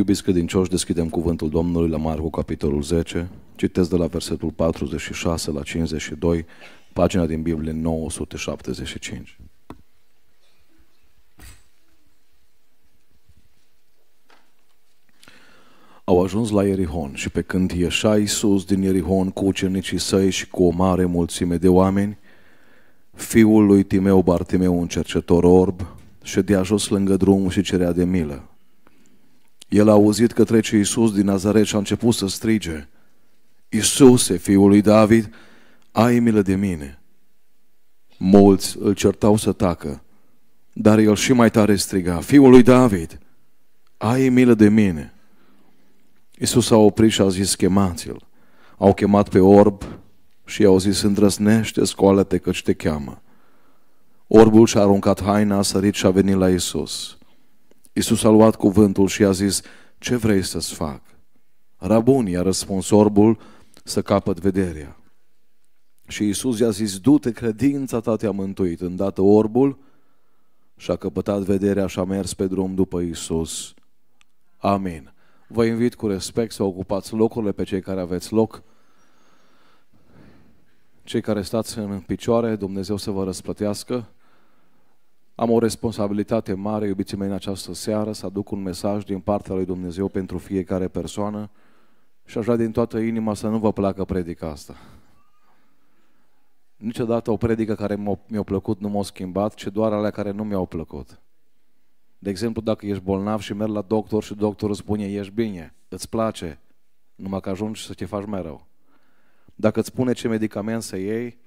Iubiți credincioși, deschidem cuvântul Domnului la Marcu, capitolul 10. Citesc de la versetul 46 la 52, pagina din Biblie 975. Au ajuns la Ierihon și pe când ieșa Iisus din Ierihon cu ucenicii săi și cu o mare mulțime de oameni, fiul lui Timeu Bartimeu, un cercetor orb, ședea jos lângă drum și cerea de milă. El a auzit că trece Iisus din Nazaret și a început să strige, Iisuse, fiul lui David, ai milă de mine. Mulți îl certau să tacă, dar el și mai tare striga, Fiul lui David, ai milă de mine. Iisus a oprit și a zis, chemați-l. Au chemat pe orb și i-au zis, îndrăznește, scoală-te căci te cheamă. Orbul și-a aruncat haina, a sărit și a venit la Iisus. Isus a luat cuvântul și a zis, ce vrei să-ți fac? Rabun i-a răspuns orbul să capăt vederea. Și Isus i-a zis, du-te, credința ta te-a mântuit. Îndată orbul și-a căpătat vederea și a mers pe drum după Iisus. Amin. Vă invit cu respect să ocupați locurile pe cei care aveți loc. Cei care stați în picioare, Dumnezeu să vă răsplătească. Am o responsabilitate mare, iubiții mei, în această seară să aduc un mesaj din partea lui Dumnezeu pentru fiecare persoană și aș vrea din toată inima să nu vă placă predica asta. Niciodată o predică care mi-a plăcut nu m-a schimbat, ci doar alea care nu mi-au plăcut. De exemplu, dacă ești bolnav și mergi la doctor și doctorul spune ești bine, îți place, numai că ajungi să te faci mai rău. Dacă îți spune ce medicament să iei,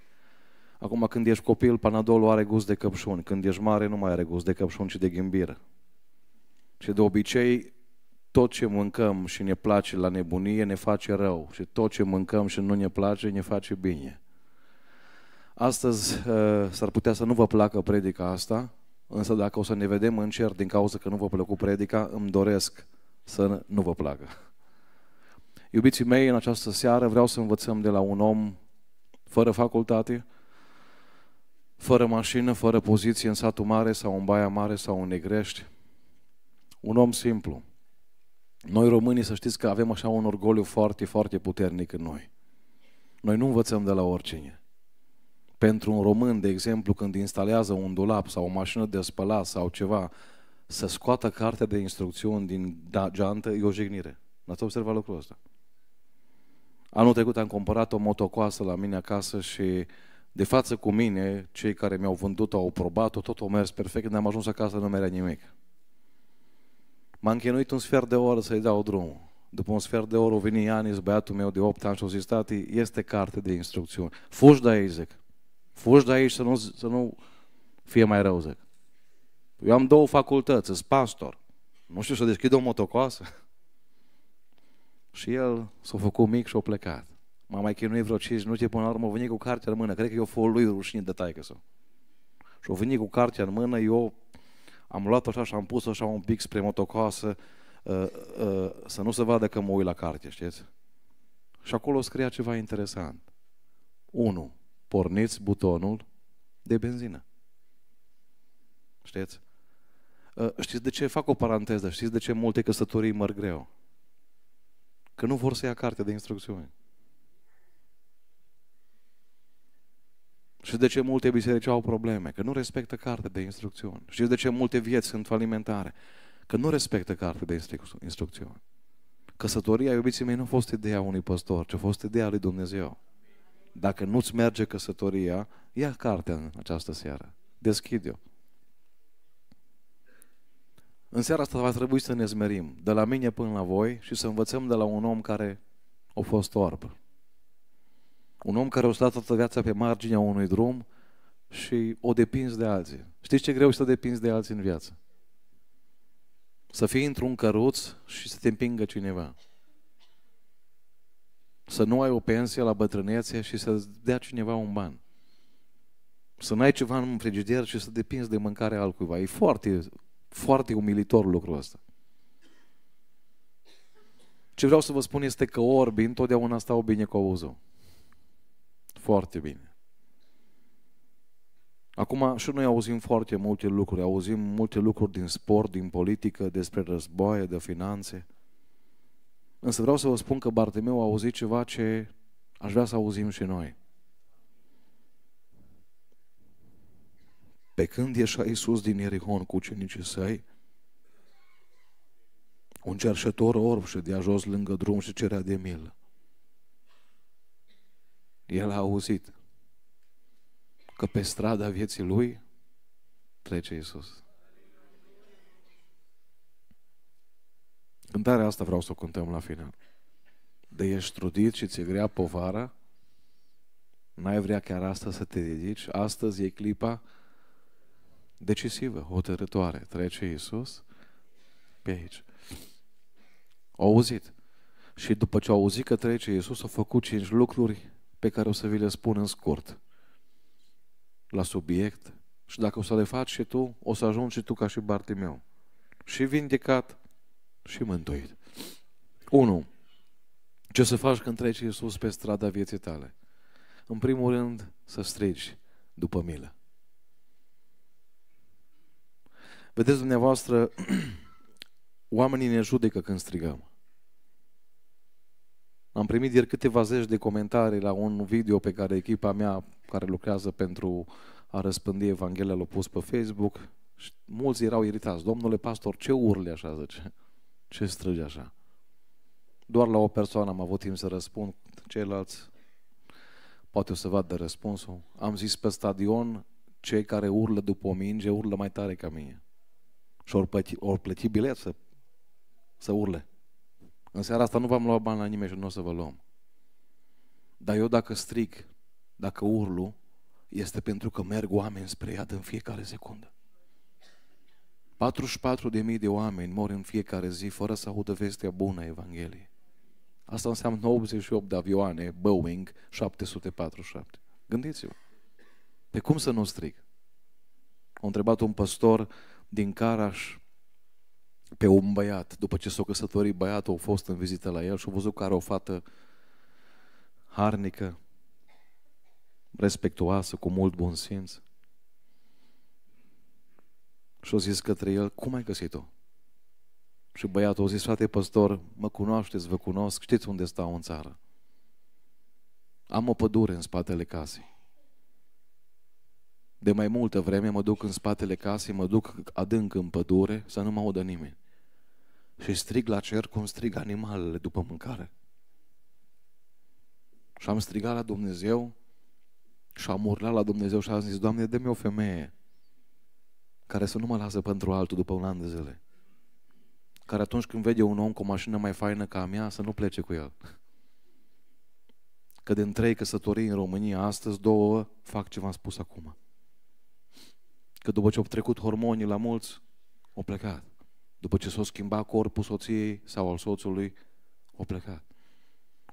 Acum când ești copil, panadolul are gust de căpșuni. Când ești mare, nu mai are gust de căpșuni, ci de ghimbiră. Și de obicei, tot ce mâncăm și ne place la nebunie ne face rău. Și tot ce mâncăm și nu ne place ne face bine. Astăzi ă, s-ar putea să nu vă placă predica asta, însă dacă o să ne vedem în cer din cauza că nu vă plăcu predica, îmi doresc să nu vă placă. Iubiții mei, în această seară vreau să învățăm de la un om fără facultate, fără mașină, fără poziție în satul mare sau în Baia Mare sau în Negrești. Un om simplu. Noi românii să știți că avem așa un orgoliu foarte, foarte puternic în noi. Noi nu învățăm de la oricine. Pentru un român, de exemplu, când instalează un dulap sau o mașină de spălat sau ceva, să scoată cartea de instrucțiuni din da, geantă e o jignire. N-ați observat lucrul ăsta? Anul trecut am cumpărat o motocoasă la mine acasă și de față cu mine, cei care mi-au vândut-o, au probat-o, tot o mers perfect, n-am ajuns acasă, nu merea nimic. M-am chinuit un sfert de oră să-i dau drumul. După un sfert de oră, vine Ianis, băiatul meu de 8 ani și a zis, tati, este carte de instrucțiuni. Fugi de aici, zic. Fugi de aici să nu, să nu fie mai rău, zic. Eu am două facultăți, sunt pastor. Nu știu să deschid o motocoasă. și el s-a făcut mic și a plecat. M-am mai chinuit vreo 5 minute, până la urmă a venit cu cartea în mână. Cred că eu fost lui rușine de taică sau. Și o venit cu cartea în mână, eu am luat-o așa și am pus-o așa un pic spre motocoasă, uh, uh, să nu se vadă că mă uit la carte, știți? Și acolo scria ceva interesant. 1. Porniți butonul de benzină. Știți? Uh, știți de ce? Fac o paranteză. Știți de ce multe căsătorii măr greu? Că nu vor să ia carte de instrucțiuni. Și de ce multe biserici au probleme? Că nu respectă carte de instrucțiuni. Știți de ce multe vieți sunt falimentare? Că nu respectă carte de instrucțiuni. Căsătoria, iubiții mei, nu a fost ideea unui păstor, ci a fost ideea lui Dumnezeu. Dacă nu-ți merge căsătoria, ia cartea în această seară. Deschide-o. În seara asta va trebui să ne zmerim, de la mine până la voi, și să învățăm de la un om care a fost orb, un om care a stat toată viața pe marginea unui drum și o depins de alții. Știți ce greu să depinzi de alții în viață? Să fii într-un căruț și să te împingă cineva. Să nu ai o pensie la bătrânețe și să dea cineva un ban. Să n-ai ceva în frigider și să depinzi de mâncarea altcuiva. E foarte, foarte umilitor lucrul ăsta. Ce vreau să vă spun este că orbi întotdeauna stau bine cu auzul foarte bine. Acum și noi auzim foarte multe lucruri, auzim multe lucruri din sport, din politică, despre războaie, de finanțe. Însă vreau să vă spun că Bartimeu a auzit ceva ce aș vrea să auzim și noi. Pe când ieșea Iisus din Ierihon cu ucenicii săi, un cerșător orb ședea jos lângă drum și cerea de milă. El a auzit că pe strada vieții lui trece Isus. Cântarea asta vreau să o cântăm la final. De ești trudit și ți-e grea povara, n-ai vrea chiar asta să te ridici. astăzi e clipa decisivă, hotărătoare. Trece Isus pe aici. Au auzit. Și după ce au auzit că trece Isus, au făcut cinci lucruri pe care o să vi le spun în scurt la subiect și dacă o să le faci și tu, o să ajungi și tu ca și Bartimeu. Și vindecat și mântuit. 1. Ce să faci când treci Iisus pe strada vieții tale? În primul rând, să strigi după milă. Vedeți dumneavoastră, oamenii ne judecă când strigăm. Am primit ieri câteva zeci de comentarii la un video pe care echipa mea care lucrează pentru a răspândi Evanghelia l-a pus pe Facebook și mulți erau iritați. Domnule pastor, ce urle așa, zice? Ce străge așa? Doar la o persoană am avut timp să răspund, ceilalți poate o să vadă răspunsul. Am zis pe stadion, cei care urlă după o minge urlă mai tare ca mine. Și ori plăti, ori plăti bilet să, să urle. În seara asta nu v-am luat bani la nimeni și nu o să vă luăm. Dar eu dacă strig, dacă urlu, este pentru că merg oameni spre iad în fiecare secundă. 44.000 de oameni mor în fiecare zi fără să audă vestea bună a Evangheliei. Asta înseamnă 88 de avioane Boeing 747. Gândiți-vă. Pe cum să nu strig? A întrebat un păstor din Caraș pe un băiat. După ce s-a căsătorit băiatul, a fost în vizită la el și a văzut că are o fată harnică, respectuoasă, cu mult bun simț. Și-a zis către el, cum ai găsit-o? Și băiatul a zis, frate păstor, mă cunoașteți, vă cunosc, știți unde stau în țară. Am o pădure în spatele casei. De mai multă vreme mă duc în spatele casei, mă duc adânc în pădure să nu mă audă nimeni și strig la cer cum strig animalele după mâncare. Și am strigat la Dumnezeu și am urlat la Dumnezeu și am zis, Doamne, dă-mi o femeie care să nu mă lasă pentru altul după un an de zile. Care atunci când vede un om cu o mașină mai faină ca a mea, să nu plece cu el. Că din trei căsătorii în România astăzi, două fac ce v-am spus acum. Că după ce au trecut hormonii la mulți, au plecat. După ce s-a schimbat corpul soției sau al soțului, o plecat.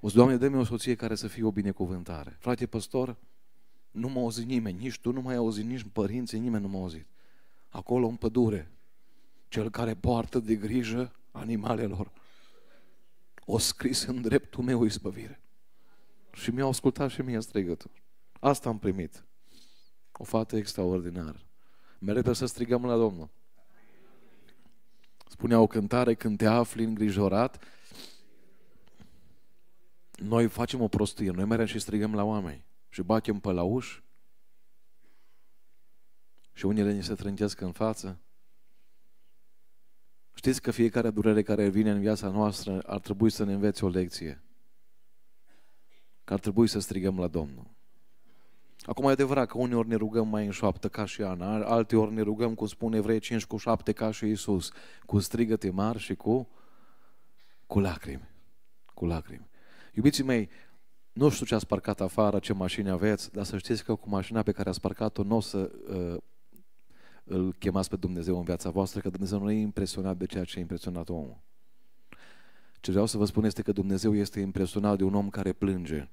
O să, Doamne, dă-mi o soție care să fie o binecuvântare. Frate păstor, nu m-a auzit nimeni, nici tu nu m-ai auzit, nici părinții, nimeni nu m-a auzit. Acolo în pădure, cel care poartă de grijă animalelor, o scris în dreptul meu izbăvire. Și mi-au ascultat și mie strigătul. Asta am primit. O fată extraordinară. Merită să strigăm la Domnul. Spunea o cântare, când te afli îngrijorat, noi facem o prostie, noi mergem și strigăm la oameni și batem pe la uși și unele ni se trângesc în față. Știți că fiecare durere care vine în viața noastră ar trebui să ne învețe o lecție. Că ar trebui să strigăm la Domnul. Acum e adevărat că uneori ne rugăm mai în șoaptă ca și Ana, alteori ne rugăm, cum spune Evrei 5 cu 7 ca și Isus, cu strigăte mari și cu, cu lacrimi. Cu lacrimi. Iubiții mei, nu știu ce ați parcat afară, ce mașini aveți, dar să știți că cu mașina pe care ați parcat-o nu o să uh, îl chemați pe Dumnezeu în viața voastră, că Dumnezeu nu e impresionat de ceea ce a impresionat omul. Ce vreau să vă spun este că Dumnezeu este impresionat de un om care plânge,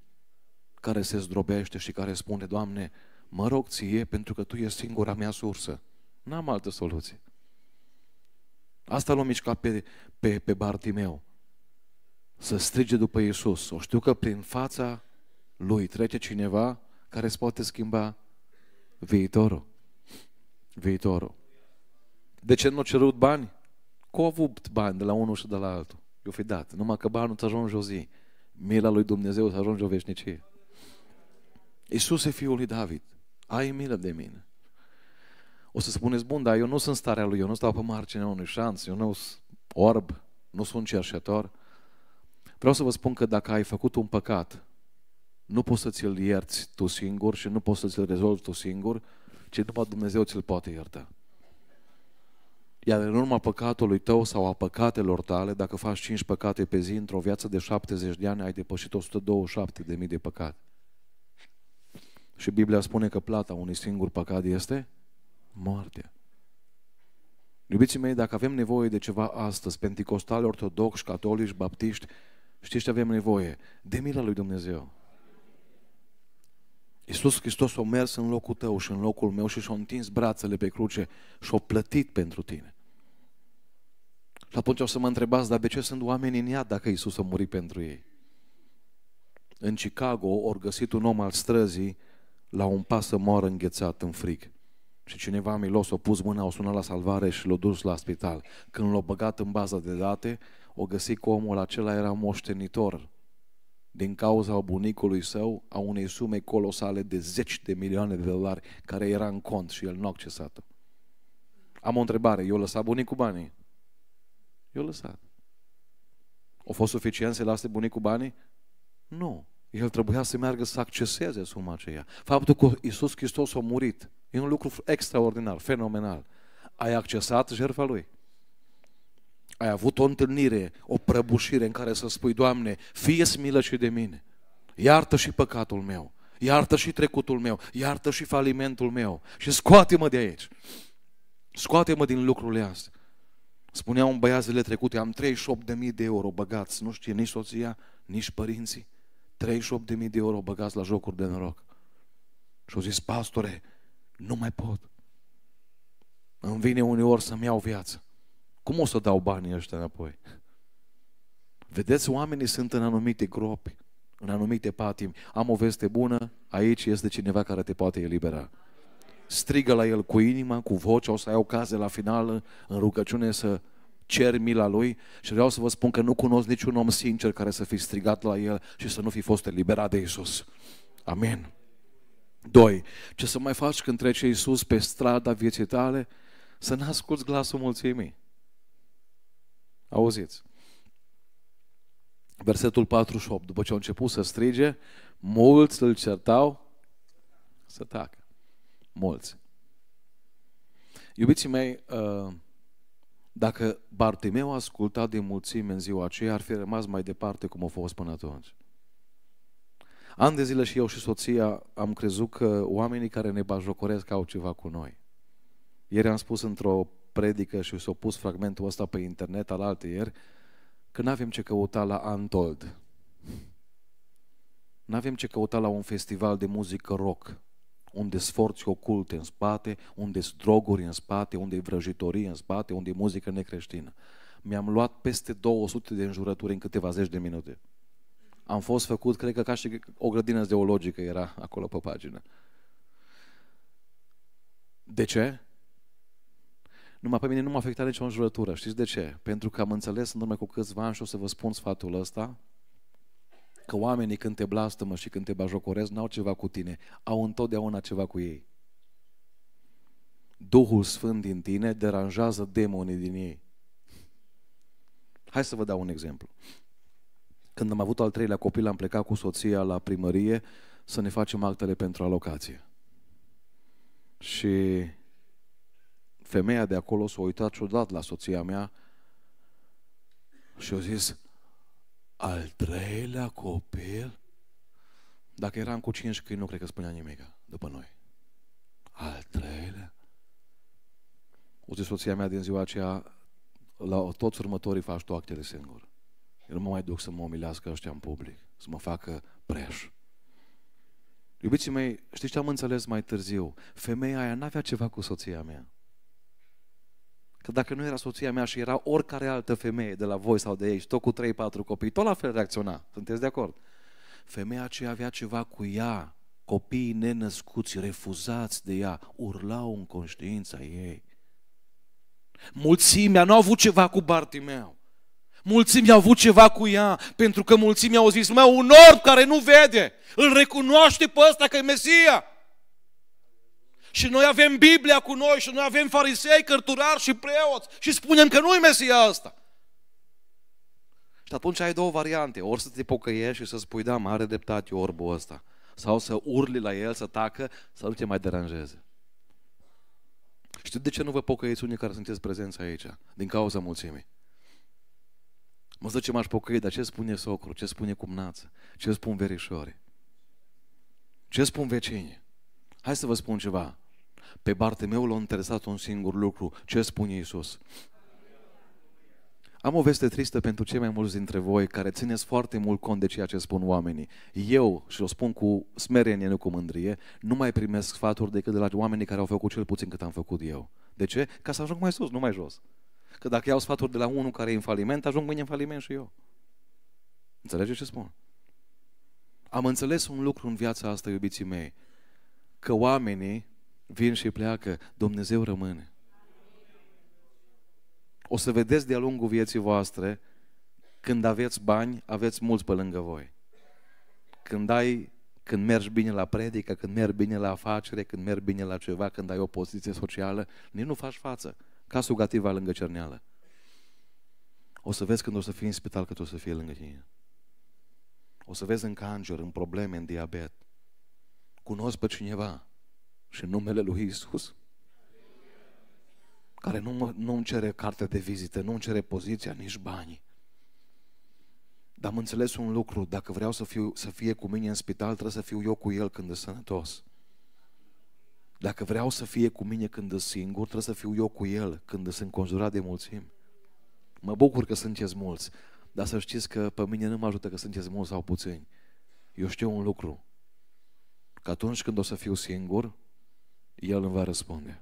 care se zdrobește și care spune, Doamne, mă rog ție pentru că Tu ești singura mea sursă. N-am altă soluție. Asta l-a mișcat pe, pe, pe Bartimeu. Să strige după Iisus. O știu că prin fața lui trece cineva care îți poate schimba viitorul. Viitorul. De ce nu a cerut bani? Că a avut bani de la unul și de la altul. Eu fi dat. Numai că banul îți ajunge o zi. Mila lui Dumnezeu să ajunge o veșnicie. Iisuse, fiul lui David, ai milă de mine. O să spuneți, bun, dar eu nu sunt starea lui, eu nu stau pe marginea unui șanț, eu nu sunt orb, nu sunt cerșetor. Vreau să vă spun că dacă ai făcut un păcat, nu poți să ți-l ierți tu singur și nu poți să ți-l rezolvi tu singur, ci după Dumnezeu ți-l poate ierta. Iar în urma păcatului tău sau a păcatelor tale, dacă faci 5 păcate pe zi într-o viață de 70 de ani, ai depășit 127.000 de mii de păcate. Și Biblia spune că plata unui singur păcat este moartea. Iubiții mei, dacă avem nevoie de ceva astăzi, penticostali, ortodoxi, catolici, baptiști, știți ce avem nevoie? De mila lui Dumnezeu. Iisus Hristos a mers în locul tău și în locul meu și și-a întins brațele pe cruce și a plătit pentru tine. Și atunci o să mă întrebați, dar de ce sunt oameni în iad dacă Iisus a murit pentru ei? În Chicago au găsit un om al străzii la un pas să moară înghețat în frig. Și cineva milos a pus mâna, o sunat la salvare și l-a dus la spital. Când l-a băgat în baza de date, o găsi că omul acela era moștenitor din cauza bunicului său a unei sume colosale de zeci de milioane de dolari care era în cont și el nu a accesat-o. Am o întrebare. Eu lăsat bunicul banii? Eu lăsat. O fost suficient să lase bunicul banii? Nu. El trebuia să meargă să acceseze suma aceea. Faptul că Isus Hristos a murit e un lucru extraordinar, fenomenal. Ai accesat jertfa Lui. Ai avut o întâlnire, o prăbușire în care să spui, Doamne, fie smilă și de mine. Iartă și păcatul meu. Iartă și trecutul meu. Iartă și falimentul meu. Și scoate-mă de aici. Scoate-mă din lucrurile astea. Spunea un băiat zile trecute, am 38.000 de euro băgați, nu știe nici soția, nici părinții. 38.000 de euro băgați la jocuri de noroc. Și au zis, pastore, nu mai pot. Îmi vine uneori să-mi iau viață. Cum o să dau banii ăștia înapoi? Vedeți, oamenii sunt în anumite gropi, în anumite patimi. Am o veste bună, aici este cineva care te poate elibera. Strigă la el cu inima, cu voce, o să ai ocazie la final în rugăciune să cer mila lui și vreau să vă spun că nu cunosc niciun om sincer care să fi strigat la el și să nu fi fost eliberat de Isus. Amin. 2. Ce să mai faci când trece Isus pe strada vieții tale? Să nu asculți glasul mulțimii. Auziți? Versetul 48. După ce au început să strige, mulți îl certau să tacă. Mulți. Iubiții mei, uh, dacă Bartimeu a ascultat din mulțime în ziua aceea, ar fi rămas mai departe cum a fost până atunci. An de zile și eu și soția am crezut că oamenii care ne bajocoresc au ceva cu noi. Ieri am spus într-o predică și s-a pus fragmentul ăsta pe internet al altă ieri, că nu avem ce căuta la Antold. Nu avem ce căuta la un festival de muzică rock unde sforți oculte în spate, unde sunt droguri în spate, unde e vrăjitorie în spate, unde e muzică necreștină. Mi-am luat peste 200 de înjurături în câteva zeci de minute. Am fost făcut, cred că ca și o grădină zoologică era acolo pe pagină. De ce? Numai pe mine nu m-a afectat nicio înjurătură. Știți de ce? Pentru că am înțeles în urmă cu câțiva ani și o să vă spun sfatul ăsta, Că oamenii când te blastămă și când te bajocorez n-au ceva cu tine, au întotdeauna ceva cu ei. Duhul Sfânt din tine deranjează demonii din ei. Hai să vă dau un exemplu. Când am avut al treilea copil, am plecat cu soția la primărie să ne facem actele pentru alocație. Și femeia de acolo s-a uitat ciudat la soția mea și a zis, al treilea copil? Dacă eram cu cinci câini, nu cred că spunea nimic după noi. Al treilea? O zis soția mea din ziua aceea, la toți următorii faci tu actele singur. Eu nu mă mai duc să mă omilească ăștia în public, să mă facă preș. Iubiții mei, știți ce am înțeles mai târziu? Femeia aia n-avea ceva cu soția mea. Că dacă nu era soția mea și era oricare altă femeie de la voi sau de ei și tot cu 3-4 copii, tot la fel reacționa. Sunteți de acord? Femeia aceea avea ceva cu ea, copiii nenăscuți, refuzați de ea, urlau în conștiința ei. Mulțimea nu a avut ceva cu Bartimeu. Mulțimea a avut ceva cu ea, pentru că mulțimea au zis, mă, un orb care nu vede, îl recunoaște pe ăsta că e Mesia. Și noi avem Biblia cu noi și noi avem farisei, cărturari și preoți și spunem că nu-i Mesia asta. Și atunci ai două variante. Ori să te pocăiești și să spui, da, mare dreptate orbul ăsta. Sau să urli la el, să tacă, să nu te mai deranjeze. Știți de ce nu vă pocăiți unii care sunteți prezenți aici? Din cauza mulțimii. Mă zice, m-aș pocăi, dar ce spune socru? Ce spune cumnață? Ce spun verișorii? Ce spun vecinii? Hai să vă spun ceva. Pe Bartimeu l-a interesat un singur lucru. Ce spune Iisus? Am o veste tristă pentru cei mai mulți dintre voi care țineți foarte mult cont de ceea ce spun oamenii. Eu, și o spun cu smerenie, nu cu mândrie, nu mai primesc sfaturi decât de la oamenii care au făcut cel puțin cât am făcut eu. De ce? Ca să ajung mai sus, nu mai jos. Că dacă iau sfaturi de la unul care e în faliment, ajung mâine în faliment și eu. Înțelegeți ce spun? Am înțeles un lucru în viața asta, iubiții mei că oamenii vin și pleacă, Dumnezeu rămâne. O să vedeți de-a lungul vieții voastre, când aveți bani, aveți mulți pe lângă voi. Când ai când mergi bine la predică, când mergi bine la afacere, când mergi bine la ceva, când ai o poziție socială, nici nu faci față. Ca sugativa lângă cerneală. O să vezi când o să fii în spital cât o să fie lângă tine. O să vezi în cancer, în probleme, în diabet cunosc pe cineva și numele lui Isus, care nu, nu îmi cere carte de vizită, nu îmi cere poziția, nici banii. Dar am înțeles un lucru, dacă vreau să, fiu, să fie cu mine în spital, trebuie să fiu eu cu el când e sănătos. Dacă vreau să fie cu mine când e singur, trebuie să fiu eu cu el când sunt conjurat de mulțimi. Mă bucur că sunteți mulți, dar să știți că pe mine nu mă ajută că sunteți mulți sau puțini. Eu știu un lucru, că atunci când o să fiu singur, El îmi va răspunde.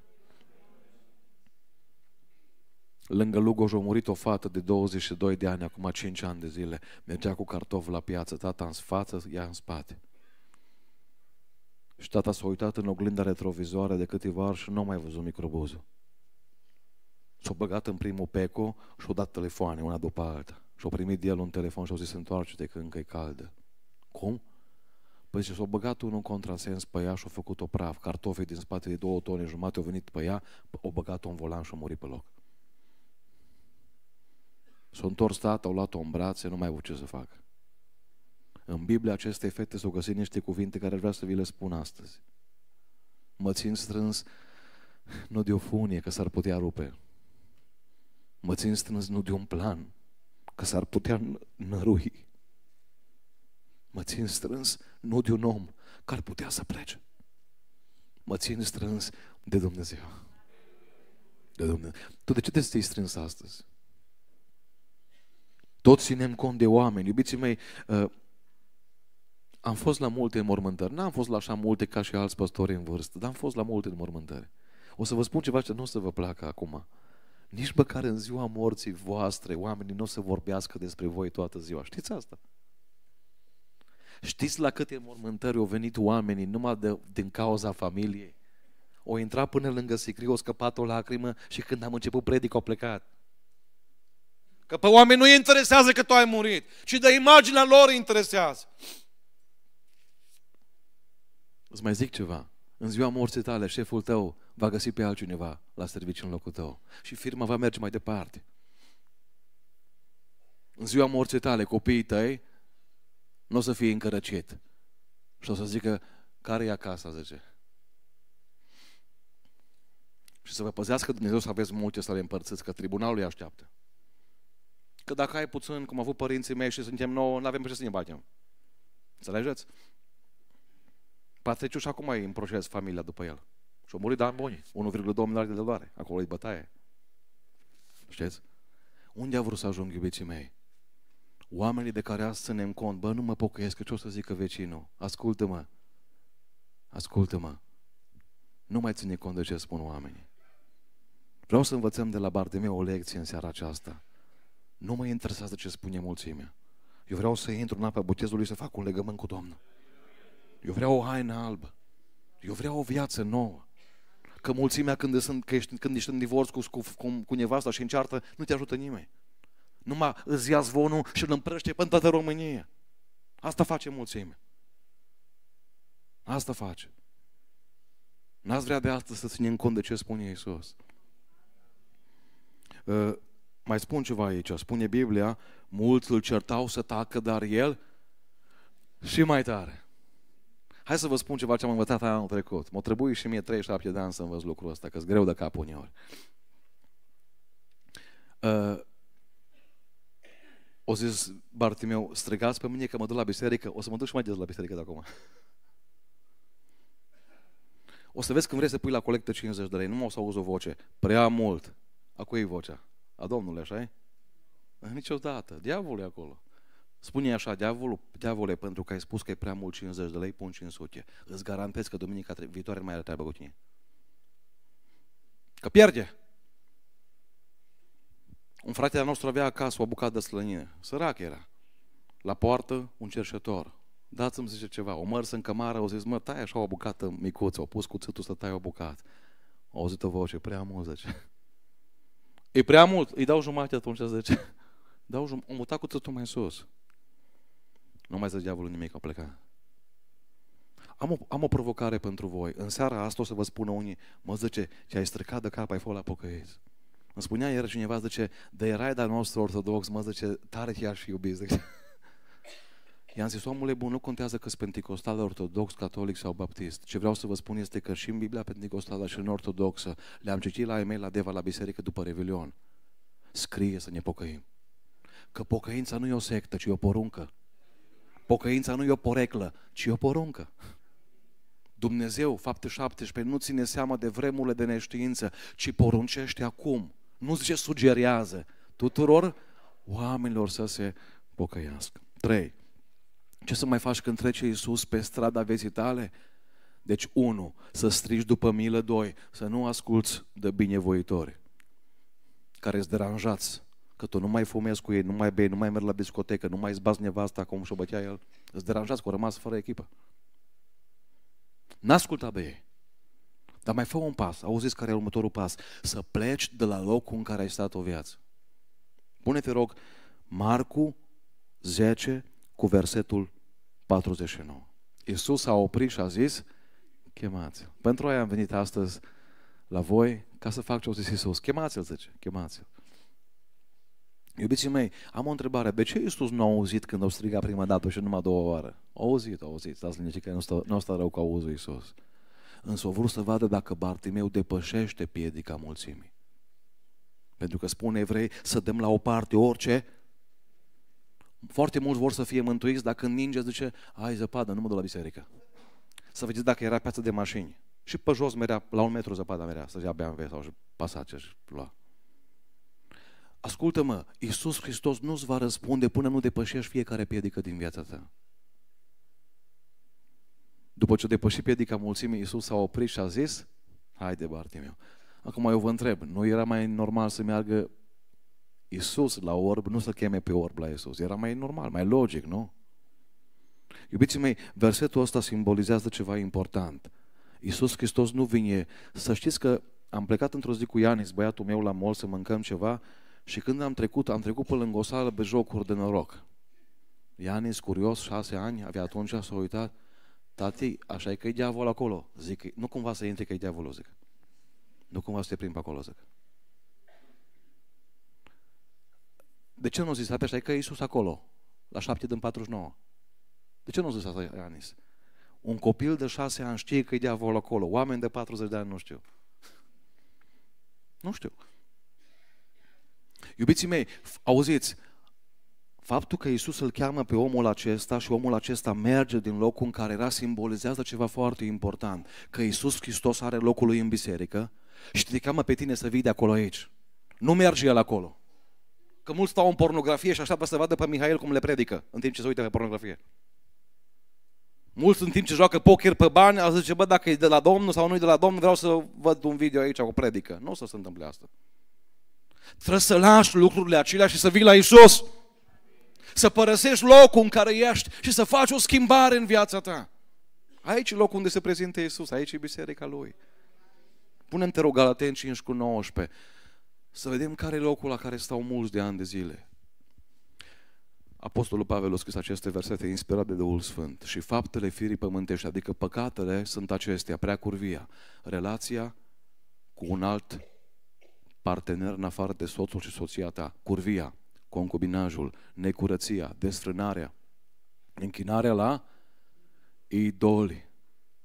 Lângă Lugoj a murit o fată de 22 de ani, acum 5 ani de zile. Mergea cu cartofi la piață, tata în față, ea în spate. Și tata s-a uitat în oglinda retrovizoare de câteva ori și nu a mai văzut microbuzul. S-a băgat în primul peco și-a dat telefoane una după alta. Și-a primit de el un telefon și-a zis, întoarce-te că încă e caldă. Cum? Păi zice, s-a băgat unul în contrasens pe ea și a făcut-o praf. cartofi din spate de două tone jumate au venit pe ea, o băgat un volan și a murit pe loc. S-a întors tata, au luat-o în brațe, nu mai au ce să fac. În Biblia acestei fete s-au găsit niște cuvinte care vreau să vi le spun astăzi. Mă țin strâns nu de o funie, că s-ar putea rupe. Mă țin strâns nu de un plan, că s-ar putea nărui. Mă țin strâns nu de un om care putea să plece. Mă țin strâns de Dumnezeu. De Dumnezeu. Tu de ce te stai strâns astăzi? Toți ținem cont de oameni. Iubiții mei, uh, am fost la multe înmormântări. N-am fost la așa multe ca și alți păstori în vârstă, dar am fost la multe înmormântări. O să vă spun ceva ce nu o să vă placă acum. Nici măcar în ziua morții voastre, oamenii nu o să vorbească despre voi toată ziua. Știți asta? Știți la câte mormântări au venit oamenii numai de, din cauza familiei? O intra până lângă sicriu, o scăpat o lacrimă și când am început predic, au plecat. Că pe oameni nu interesează că tu ai murit, ci de imaginea lor interesează. Îți mai zic ceva. În ziua morții tale, șeful tău va găsi pe altcineva la serviciu în locul tău și firma va merge mai departe. În ziua morții tale, copiii tăi nu o să fie încărăcit. Și o să zică, care e acasă, zice. Și să vă păzească Dumnezeu să aveți multe să le împărțiți, că tribunalul îi așteaptă. Că dacă ai puțin, cum au avut părinții mei și suntem nouă, nu avem ce să ne batem. Înțelegeți? Patriciu și acum în proces familia după el. Și a murit de da, ani buni, 1,2 miliarde de dolari. Acolo e bătaie. Știți? Unde a vrut să ajung, iubiții mei? Oamenii de care azi ținem cont, bă, nu mă pocăiesc, că ce o să zică vecinul? Ascultă-mă, ascultă-mă, nu mai ține cont de ce spun oamenii. Vreau să învățăm de la Bartimeu o lecție în seara aceasta. Nu mă interesează ce spune mulțimea. Eu vreau să intru în apa botezului să fac un legământ cu Domnul. Eu vreau o haină albă. Eu vreau o viață nouă. Că mulțimea când, sunt, că ești, când ești în divorț cu, cu, cu, cu nevasta și înceartă, nu te ajută nimeni numai îți ia zvonul și îl împrăște pe toată România. Asta face mulțime. Asta face. N-ați vrea de asta să ținem cont de ce spune Iisus. Uh, mai spun ceva aici. Spune Biblia, mulți îl certau să tacă, dar el și mai tare. Hai să vă spun ceva ce am învățat anul trecut. M-a trebuit și mie 37 de ani să învăț lucrul ăsta, că e greu de cap uneori. Uh, o zis Bartimeu, strigați pe mine că mă duc la biserică, o să mă duc și mai des la biserică de acum. O să vezi când vrei să pui la colectă 50 de lei, nu mă o să auzi o voce. Prea mult. A cui e vocea? A Domnului, așa e? Eh, niciodată. Diavolul e acolo. Spune așa, diavolul, diavole, pentru că ai spus că e prea mult 50 de lei, pun 500. Îți garantez că duminica viitoare nu mai are treabă cu tine. Că pierde. Un frate al nostru avea acasă o bucată de slănină. Sărac era. La poartă, un cerșător. Dați-mi, zice, ceva. O mărs în cămară, au zis, mă, tai așa o bucată micuță. Au pus cuțitul să tai o bucată. Au auzit o voce, prea mult, zice. E prea mult. Îi dau jumate atunci, zice. Dau jumate. Am mutat cuțitul mai sus. Nu mai zice diavolul nimic, a plecat. Am o, am o provocare pentru voi. În seara asta o să vă spună unii, mă zice, ce ai stricat de cap, ai fost la pocăiți. Îmi spunea ieri cineva, zice, de erai de nostru ortodox, mă zice, tare chiar și iubit. Zice. I-am zis, omule bun, nu contează că sunt penticostal, ortodox, catolic sau baptist. Ce vreau să vă spun este că și în Biblia penticostală și în ortodoxă le-am citit la e la Deva, la biserică, după Revelion. Scrie să ne pocăim. Că pocăința nu e o sectă, ci o poruncă. Pocăința nu e o poreclă, ci o poruncă. Dumnezeu, fapte 17, nu ține seama de vremurile de neștiință, ci poruncește acum nu zice sugerează, tuturor oamenilor să se pocăiască. 3. Ce să mai faci când trece Iisus pe strada vieții tale? Deci, 1. Să strigi după milă, 2. Să nu asculți de binevoitori care îți deranjați că tu nu mai fumezi cu ei, nu mai bei, nu mai mergi la discotecă, nu mai zbați nevasta cum și-o bătea el. Îți deranjați că au rămas fără echipă. N-asculta de ei. Dar mai fă un pas. Auziți care e următorul pas. Să pleci de la locul în care ai stat o viață. Pune, te rog, Marcu 10 cu versetul 49. Iisus a oprit și a zis, chemați-l. Pentru aia am venit astăzi la voi ca să fac ce au zis Iisus. Chemați-l, zice, chemați-l. Iubiții mei, am o întrebare. De ce Iisus nu a auzit când o striga prima dată și numai două oară? A auzit, a auzit. Stați liniște că nu stă, nu stă rău că auzit Iisus însă au vrut să vadă dacă Bartimeu depășește piedica mulțimii. Pentru că spune evrei să dăm la o parte orice. Foarte mulți vor să fie mântuiți, dacă ninge zice, ai zăpadă, nu mă duc la biserică. Să vedeți dacă era piață de mașini. Și pe jos merea, la un metru zăpada merea, să ia BMW sau și ce și lua. Ascultă-mă, Iisus Hristos nu-ți va răspunde până nu depășești fiecare piedică din viața ta. După ce o depășit piedica mulțimii, Iisus s-a oprit și a zis, haide Bartimeu. Acum eu vă întreb, nu era mai normal să meargă Iisus la orb, nu să cheme pe orb la Iisus. Era mai normal, mai logic, nu? Iubiții mei, versetul ăsta simbolizează ceva important. Iisus Hristos nu vine. Să știți că am plecat într-o zi cu Ianis, băiatul meu, la mol să mâncăm ceva și când am trecut, am trecut pe lângă o sală pe jocuri de noroc. Ianis, curios, șase ani, avea atunci, s-a uitat Tati, așa e că e diavol acolo. Zic, nu cumva să intri că e diavolul, zic. Nu cumva să te pe acolo, zic. De ce nu zis, tati, așa e că e Iisus acolo, la 7 din 49? De ce nu zis asta, Ianis? Un copil de șase ani știe că e diavolul acolo, oameni de 40 de ani nu știu. Nu știu. Iubiții mei, auziți, faptul că Isus îl cheamă pe omul acesta și omul acesta merge din locul în care era simbolizează ceva foarte important, că Isus Hristos are locul lui în biserică și te cheamă pe tine să vii de acolo aici. Nu merge el acolo. Că mulți stau în pornografie și așteaptă să vadă pe Mihail cum le predică în timp ce se uită pe pornografie. Mulți în timp ce joacă poker pe bani, a zice, bă, dacă e de la Domnul sau nu e de la Domnul, vreau să văd un video aici, cu predică. Nu o să se întâmple asta. Trebuie să lași lucrurile acelea și să vii la Isus să părăsești locul în care ești și să faci o schimbare în viața ta. Aici e locul unde se prezintă Isus, aici e biserica Lui. Pune-mi, te rog, Galaten 5 cu 19, să vedem care e locul la care stau mulți de ani de zile. Apostolul Pavel a scris aceste versete inspirate de Duhul Sfânt și faptele firii pământești, adică păcatele sunt acestea, prea curvia, relația cu un alt partener în afară de soțul și soția ta, curvia, concubinajul, necurăția, desfrânarea, închinarea la idoli,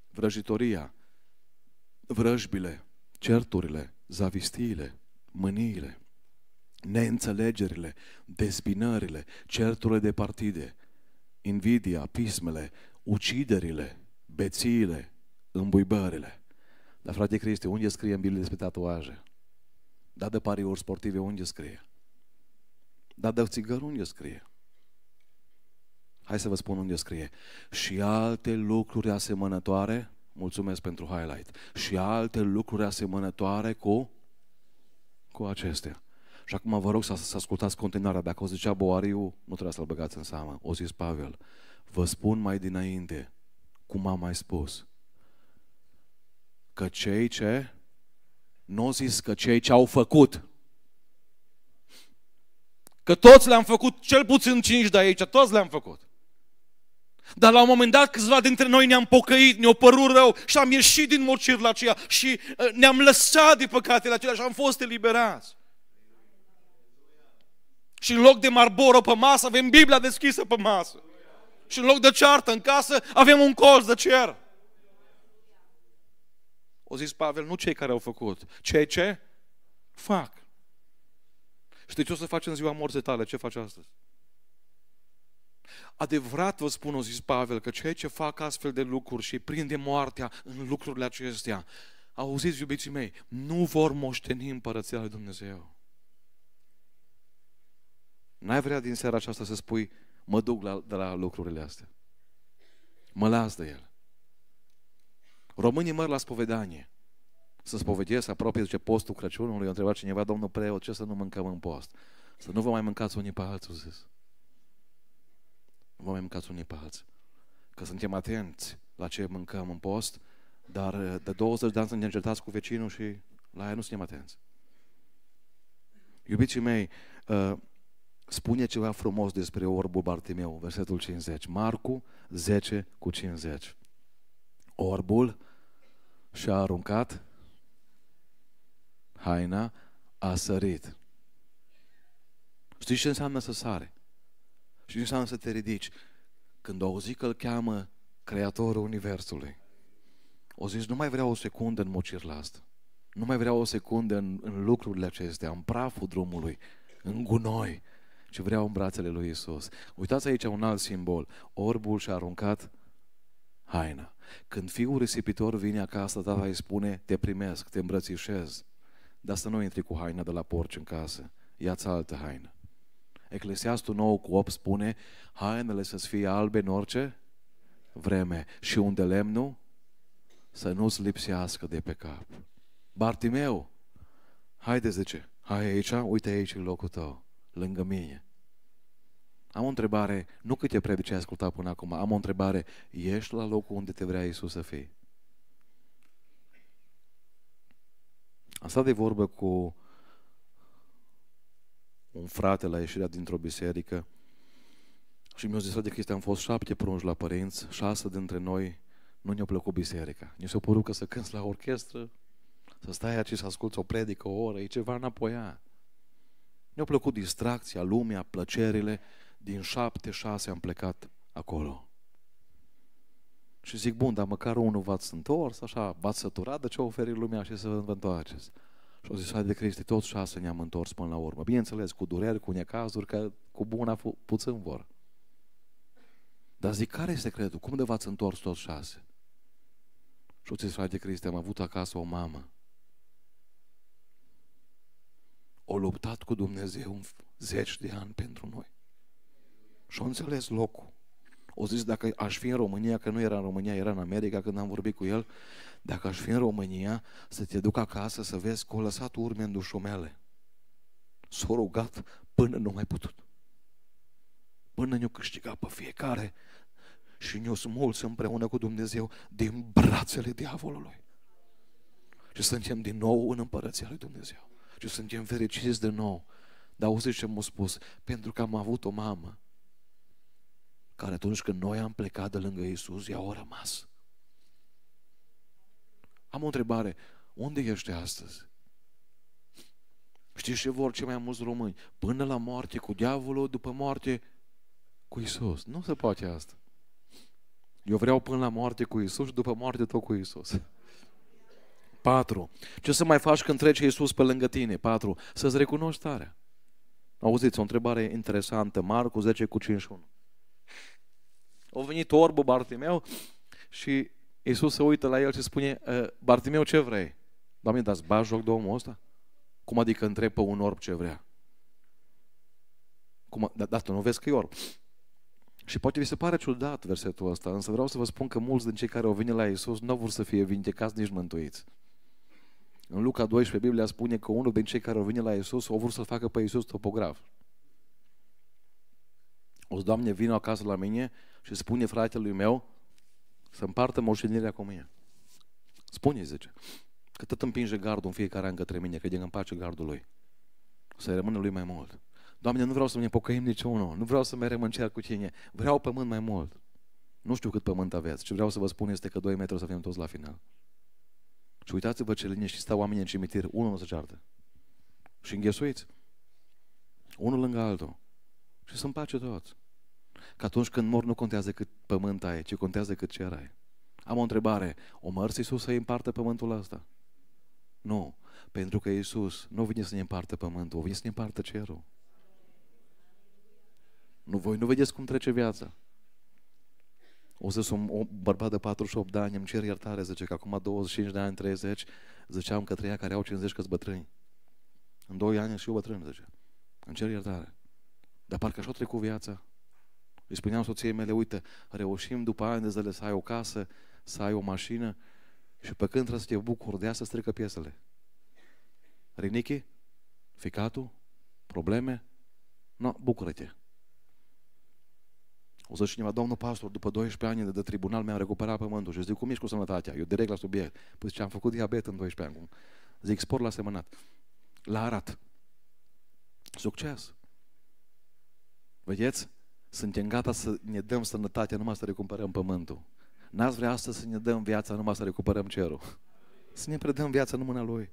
vrăjitoria, vrăjbile, certurile, zavistiile, mâniile, neînțelegerile, dezbinările, certurile de partide, invidia, pismele, uciderile, bețiile, îmbuibările. Dar frate Cristi, unde scrie în Biblie despre tatuaje? Da de pariuri sportive, unde scrie? Dar de țigări unde scrie? Hai să vă spun unde scrie. Și alte lucruri asemănătoare, mulțumesc pentru highlight, și alte lucruri asemănătoare cu, cu acestea. Și acum vă rog să, să ascultați continuarea. Dacă o zicea Boariu, nu trebuie să-l băgați în seamă. O zis Pavel. Vă spun mai dinainte, cum am mai spus, că cei ce, nu n-o zis că cei ce au făcut, Că toți le-am făcut, cel puțin cinci de aici, toți le-am făcut. Dar la un moment dat câțiva dintre noi ne-am pocăit, ne-o părut rău și am ieșit din mocirla aceea și uh, ne-am lăsat de păcatele acelea și am fost eliberați. Și în loc de marboră pe masă avem Biblia deschisă pe masă. Și în loc de ceartă în casă avem un colț de cer. O zis Pavel, nu cei care au făcut, cei ce fac. Știi ce o să faci în ziua morții tale? Ce faci astăzi? Adevărat vă spun, o zis Pavel, că cei ce fac astfel de lucruri și prinde moartea în lucrurile acestea, auziți, iubiții mei, nu vor moșteni împărăția lui Dumnezeu. N-ai vrea din seara aceasta să spui, mă duc la, de la lucrurile astea. Mă las de el. Românii măr la spovedanie să spovedesc, apropie, zice, postul Crăciunului, a întrebat cineva, domnul preot, ce să nu mâncăm în post? Să nu vă mai mâncați unii pe alții, zis. Nu vă mai mâncați unii pe alții. Că suntem atenți la ce mâncăm în post, dar uh, de 20 de ani suntem certați cu vecinul și la ea nu suntem atenți. Iubiții mei, uh, spune ceva frumos despre orbul Bartimeu, versetul 50. Marcu 10 cu 50. Orbul și-a aruncat haina, a sărit. Știi ce înseamnă să sare? Și ce înseamnă să te ridici? Când o auzi că îl cheamă Creatorul Universului, o zis, nu mai vreau o secundă în mocir la asta. Nu mai vreau o secundă în, în lucrurile acestea, în praful drumului, în gunoi, ci vreau în brațele lui Isus. Uitați aici un alt simbol. Orbul și-a aruncat haina. Când fiul risipitor vine acasă, tata îi spune, te primesc, te îmbrățișez. Dar să nu intri cu haina de la porci în casă. Ia-ți altă haină. Eclesiastul 9 cu 8 spune hainele să-ți fie albe în orice vreme și unde lemnul să nu-ți lipsească de pe cap. Bartimeu, haide zice, hai aici, uite aici în locul tău, lângă mine. Am o întrebare, nu câte predice ai ascultat până acum, am o întrebare, ești la locul unde te vrea Isus să fii? Am stat de vorbă cu un frate la ieșirea dintr-o biserică și mi-a zis, de Cristi, am fost șapte prunci la părinți, șase dintre noi nu ne-a plăcut biserica. Ne s-a părut că să cânți la orchestră, să stai aici și să asculți o predică o oră, e ceva înapoi a. Ne-a plăcut distracția, lumea, plăcerile. Din șapte, șase am plecat acolo. Și zic, bun, dar măcar unul v-ați întors, așa, v-ați săturat de ce oferi lumea și să vă întoarceți. Și au zis, hai de Cristi, toți șase ne-am întors până la urmă. Bineînțeles, cu dureri, cu necazuri, că cu buna pu- puțin vor. Dar zic, care este secretul? Cum de v-ați întors toți șase? Și au zis, de Cristi, am avut acasă o mamă. O luptat cu Dumnezeu zeci de ani pentru noi. și au înțeles locul. O zis dacă aș fi în România, că nu era în România, era în America când am vorbit cu el, dacă aș fi în România, să te duc acasă să vezi că o lăsat urme în dușumele. S-a rugat până nu mai putut. Până ne-o câștigat pe fiecare și ne-o smuls împreună cu Dumnezeu din brațele diavolului. Și suntem din nou în împărăția lui Dumnezeu. Și suntem fericiți de nou. Dar auziți ce m-a spus? Pentru că am avut o mamă care atunci când noi am plecat de lângă Isus, i-au rămas. Am o întrebare. Unde ești astăzi? Știți ce vor cei mai mulți români? Până la moarte cu diavolul, după moarte cu Isus. Nu se poate asta. Eu vreau până la moarte cu Isus și după moarte tot cu Isus. 4. Ce să mai faci când trece Isus pe lângă tine? 4. Să-ți recunoști starea. Auziți, o întrebare interesantă. Marcu 10 cu 51. A venit orbul Bartimeu și Isus se uită la el și spune, Bartimeu, ce vrei? Doamne, dați ba joc de omul ăsta? Cum adică întrebă pe un orb ce vrea? Cum, dar da, tu nu vezi că e orb. Și poate vi se pare ciudat versetul ăsta, însă vreau să vă spun că mulți din cei care au venit la Isus nu vor să fie vindecați nici mântuiți. În Luca 12, Biblia spune că unul din cei care au venit la Isus au vrut să facă pe Isus topograf. O Doamne, vină acasă la mine și spune fratelui meu să împartă moștenirea cu mine. Spune, zice, că tot împinge gardul în fiecare an către mine, că din împace gardul lui. Să rămână lui mai mult. Doamne, nu vreau să ne pocăim niciunul, nu vreau să merem în cer cu tine, vreau pământ mai mult. Nu știu cât pământ aveți, ce vreau să vă spun este că 2 metri o să fim toți la final. Și uitați-vă ce liniște stau oamenii în cimitir, unul nu se ceartă. Și înghesuiți. Unul lângă altul. Și sunt pace toți. Că atunci când mor nu contează cât pământ ai, ci contează cât cer ai. Am o întrebare. O mărs Iisus să-i împartă pământul ăsta? Nu. Pentru că Iisus nu vine să ne împartă pământul, vine să ne împartă cerul. Nu, voi nu vedeți cum trece viața. O să un o bărbat de 48 de ani, îmi cer iertare, zice că acum 25 de ani, 30, ziceam că treia care au 50 că bătrâni. În 2 ani și eu bătrân, zice. Îmi cer iertare. Dar parcă așa a trecut viața. Îi spuneam soției mele, uite, reușim după ani de zile să ai o casă, să ai o mașină și pe când trebuie să te bucuri de asta, strică piesele. Rinichi? Ficatul? Probleme? No, bucură-te. O să cineva, domnul pastor, după 12 ani de, de tribunal mi-am recuperat pământul. Și zic, cum ești cu sănătatea? Eu direct la subiect. Păi ce am făcut diabet în 12 ani. Zic, spor la semănat. La arat. Succes. Vedeți? Suntem gata să ne dăm sănătatea numai să recuperăm pământul. N-ați vrea astăzi să ne dăm viața numai să recuperăm cerul. Să ne predăm viața în mâna Lui.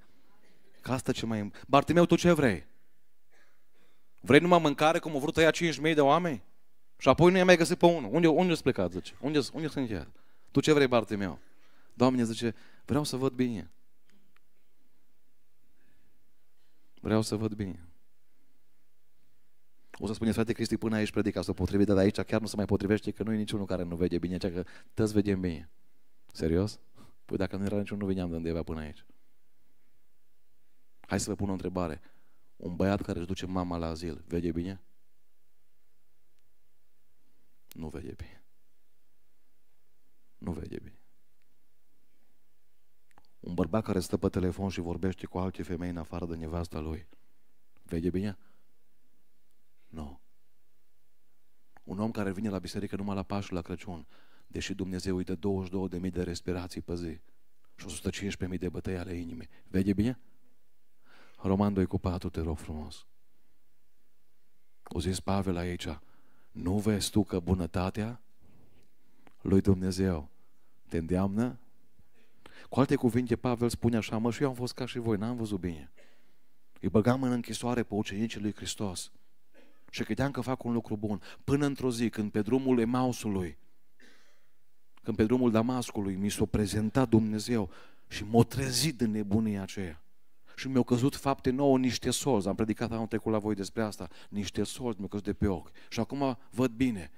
Că asta ce mai... Bartimeu, tu ce vrei? Vrei numai mâncare cum au vrut tăia 5.000 de oameni? Și apoi nu i-a mai găsit pe unul. Unde, unde s plecat, zice? Unde, unde sunt el? Tu ce vrei, Bartimeu? Doamne, zice, vreau să văd bine. Vreau să văd bine. O să spuneți, frate Cristi, până aici predica să a potrivit, dar aici chiar nu se mai potrivește, că nu e niciunul care nu vede bine, cea că toți vedem bine. Serios? Păi dacă nu era niciunul, nu veneam de undeva până aici. Hai să vă pun o întrebare. Un băiat care își duce mama la azil, vede bine? Nu vede bine. Nu vede bine. Un bărbat care stă pe telefon și vorbește cu alte femei în afară de nevasta lui, vede bine? Nu. Un om care vine la biserică numai la Pașul, la Crăciun, deși Dumnezeu îi dă 22.000 de respirații pe zi și 115.000 de bătăi ale inimii. Vede bine? Roman 2 cu 4, te rog frumos. O zis Pavel aici, nu vezi tu că bunătatea lui Dumnezeu te îndeamnă? Cu alte cuvinte, Pavel spune așa, mă, și eu am fost ca și voi, n-am văzut bine. Îi băgam în închisoare pe ucenicii lui Hristos. Și credeam că fac un lucru bun. Până într-o zi, când pe drumul Emausului, când pe drumul Damascului mi s-a prezentat Dumnezeu și m-a trezit din nebunia aceea. Și mi-au căzut fapte nouă niște solzi. Am predicat anul trecut la voi despre asta. Niște solzi mi-au căzut de pe ochi. Și acum văd bine.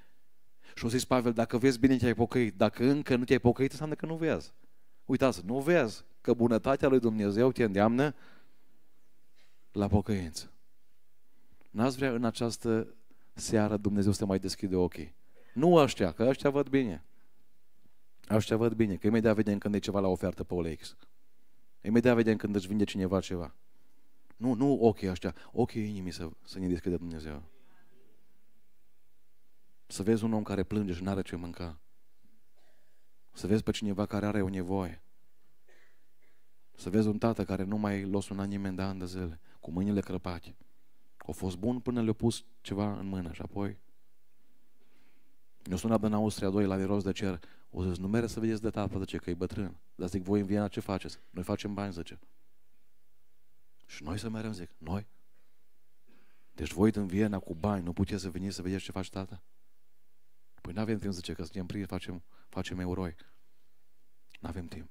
Și o zis Pavel, dacă vezi bine, te-ai pocăit. Dacă încă nu te-ai pocăit, înseamnă că nu vezi. Uitați, nu vezi că bunătatea lui Dumnezeu te îndeamnă la pocăință. N-ați vrea în această seară Dumnezeu să te mai deschide ochii. Nu ăștia, că ăștia văd bine. Ăștia văd bine, că imediat vedem când e ceva la ofertă pe OLX. Imediat vedem când își vinde cineva ceva. Nu, nu ochii ăștia, ochii inimii să, să ne deschide Dumnezeu. Să vezi un om care plânge și nu are ce mânca. Să vezi pe cineva care are o nevoie. Să vezi un tată care nu mai l-a sunat nimeni de ani de zile, cu mâinile crăpate. Au fost bun până le-au pus ceva în mână și apoi ne-a sunat în Austria doi la miros de cer. O zis, nu mere să vedeți de tată, zice, că e bătrân. Dar zic, voi în Viena ce faceți? Noi facem bani, zice. Și noi să merem, zic, noi? Deci voi din Viena cu bani nu puteți să veniți să vedeți ce face tata? Păi nu avem timp, zice, că suntem prieteni, facem, facem euroi. Nu avem timp.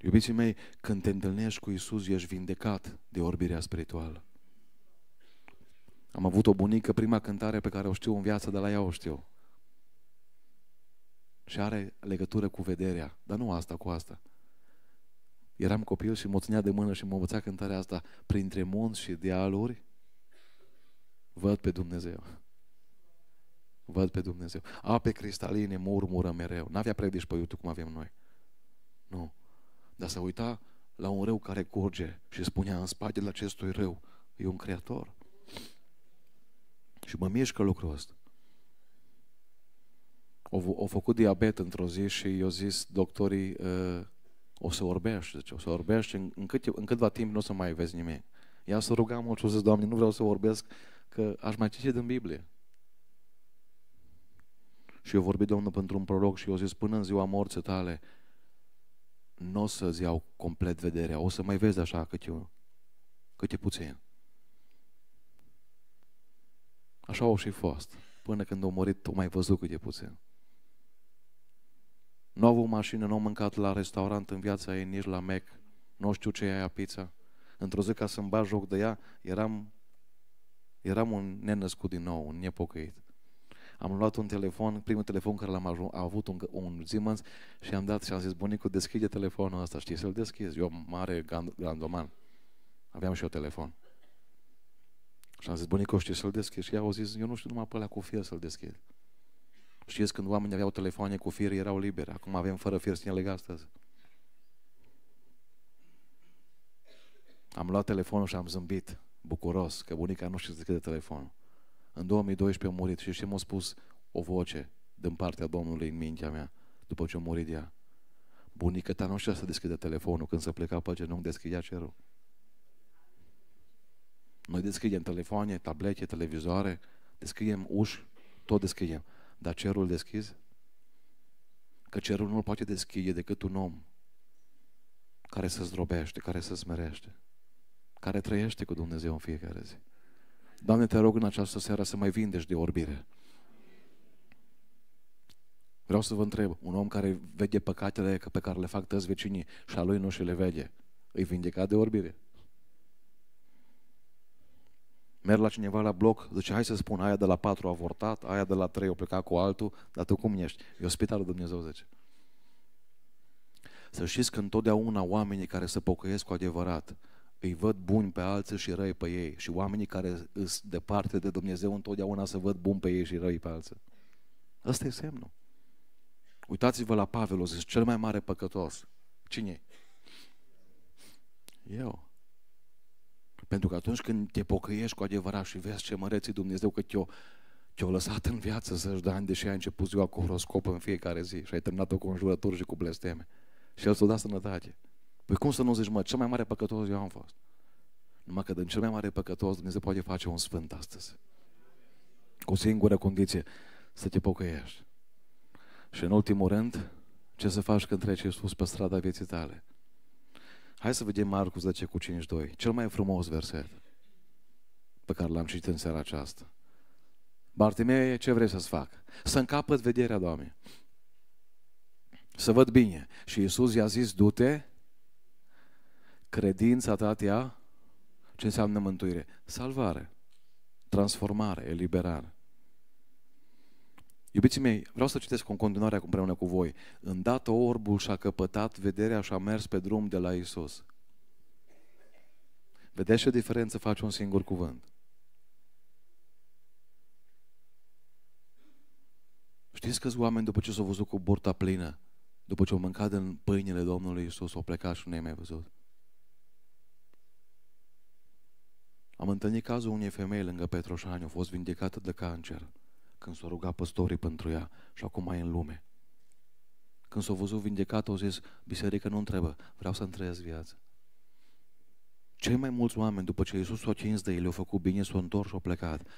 Iubiții mei, când te întâlnești cu Isus, ești vindecat de orbirea spirituală. Am avut o bunică, prima cântare pe care o știu în viață, de la ea o știu. Și are legătură cu vederea, dar nu asta, cu asta. Eram copil și mă ținea de mână și mă învăța cântarea asta. Printre munți și dealuri, văd pe Dumnezeu. Văd pe Dumnezeu. Ape cristaline murmură mereu. N-avea predici pe YouTube cum avem noi. Nu. Dar să uita la un râu care curge și spunea în spatele acestui râu e un creator. Și mă mișcă lucrul ăsta. O, o făcut diabet într-o zi și i-au zis doctorii uh, o să orbești, zice, o să orbești în, în, cât, în câtva timp nu o să mai vezi nimic. Ea să ruga mult și zis, Doamne, nu vreau să vorbesc, că aș mai citi din Biblie. Și eu vorbit Domnul pentru un proroc și eu zis, până în ziua morții tale, nu o să-ți iau complet vederea, o să mai vezi așa cât e cât e puțin. Așa au și fost. Până când au murit, au mai văzut e puțin. Nu au avut mașină, nu au mâncat la restaurant în viața ei, nici la Mac. Nu știu ce e aia pizza. Într-o zi, ca să-mi bat joc de ea, eram, eram un nenăscut din nou, un nepocăit am luat un telefon, primul telefon care l-am avut, un, un Siemens, și am dat și am zis, bunicu, deschide telefonul ăsta, știi, să-l deschizi. Eu, mare gandoman, aveam și eu telefon. Și am zis, bunicu, știi să-l deschizi? Și ea au zis, eu nu știu numai pe alea cu fir să-l deschid. Știți, când oamenii aveau telefoane cu fir, erau liberi. Acum avem fără fir, cine legat astăzi? Am luat telefonul și am zâmbit, bucuros, că bunica nu știe să deschide telefonul. În 2012 a murit și știi, m-a spus o voce din partea Domnului în mintea mea, după ce a murit ea. Bunica ta nu știa să deschidă telefonul când se pleca pe genunchi, deschidea cerul. Noi deschidem telefoane, tablete, televizoare, deschidem uși, tot deschidem. Dar cerul deschis? Că cerul nu-l poate deschide decât un om care se zdrobește, care se smerește, care trăiește cu Dumnezeu în fiecare zi. Doamne, te rog în această seară să mai vindești de orbire. Vreau să vă întreb, un om care vede păcatele pe care le fac tăți vecinii și a lui nu și le vede, îi vindeca de orbire? Merg la cineva la bloc, zice, hai să spun, aia de la patru a avortat, aia de la trei a plecat cu altul, dar tu cum ești? E ospitalul Dumnezeu, zice. Să știți că întotdeauna oamenii care se pocăiesc cu adevărat îi văd buni pe alții și răi pe ei. Și oamenii care sunt departe de Dumnezeu întotdeauna să văd buni pe ei și răi pe alții. Ăsta e semnul. Uitați-vă la Pavel, o zis, cel mai mare păcătos. Cine Eu. Pentru că atunci când te pocăiești cu adevărat și vezi ce măreții Dumnezeu că te-o te lăsat în viață zeci de ani, deși ai început ziua cu horoscop în fiecare zi și ai terminat-o cu înjurături și cu blesteme. Și El s-o da sănătate. Păi cum să nu zici, mă, cel mai mare păcătos eu am fost. Numai că din cel mai mare păcătos Dumnezeu poate face un sfânt astăzi. Cu o singură condiție, să te pocăiești. Și în ultimul rând, ce să faci când treci Iisus pe strada vieții tale? Hai să vedem Marcus 10 cu 52, cel mai frumos verset pe care l-am citit în seara aceasta. Bartimeu, ce vrei să-ți fac? Să încapăt vederea, Doamne. Să văd bine. Și Iisus i-a zis, du-te Credința ta te Ce înseamnă mântuire? Salvare, transformare, eliberare. Iubiții mei, vreau să citesc în continuare împreună cu voi. Îndată orbul și-a căpătat vederea și-a mers pe drum de la Isus. Vedeți ce diferență face un singur cuvânt? Știți câți oameni după ce s-au văzut cu burta plină, după ce au mâncat în pâinile Domnului Isus, au plecat și nu i-ai mai văzut? Am întâlnit cazul unei femei lângă Petroșani, a fost vindecată de cancer, când s-au rugat păstorii pentru ea și acum mai în lume. Când s-au văzut vindecată, au zis, biserică nu întrebă, vreau să-mi trăiesc viața. Cei mai mulți oameni, după ce Iisus s-a atins de ei, le-au făcut bine, s-au întors și au plecat.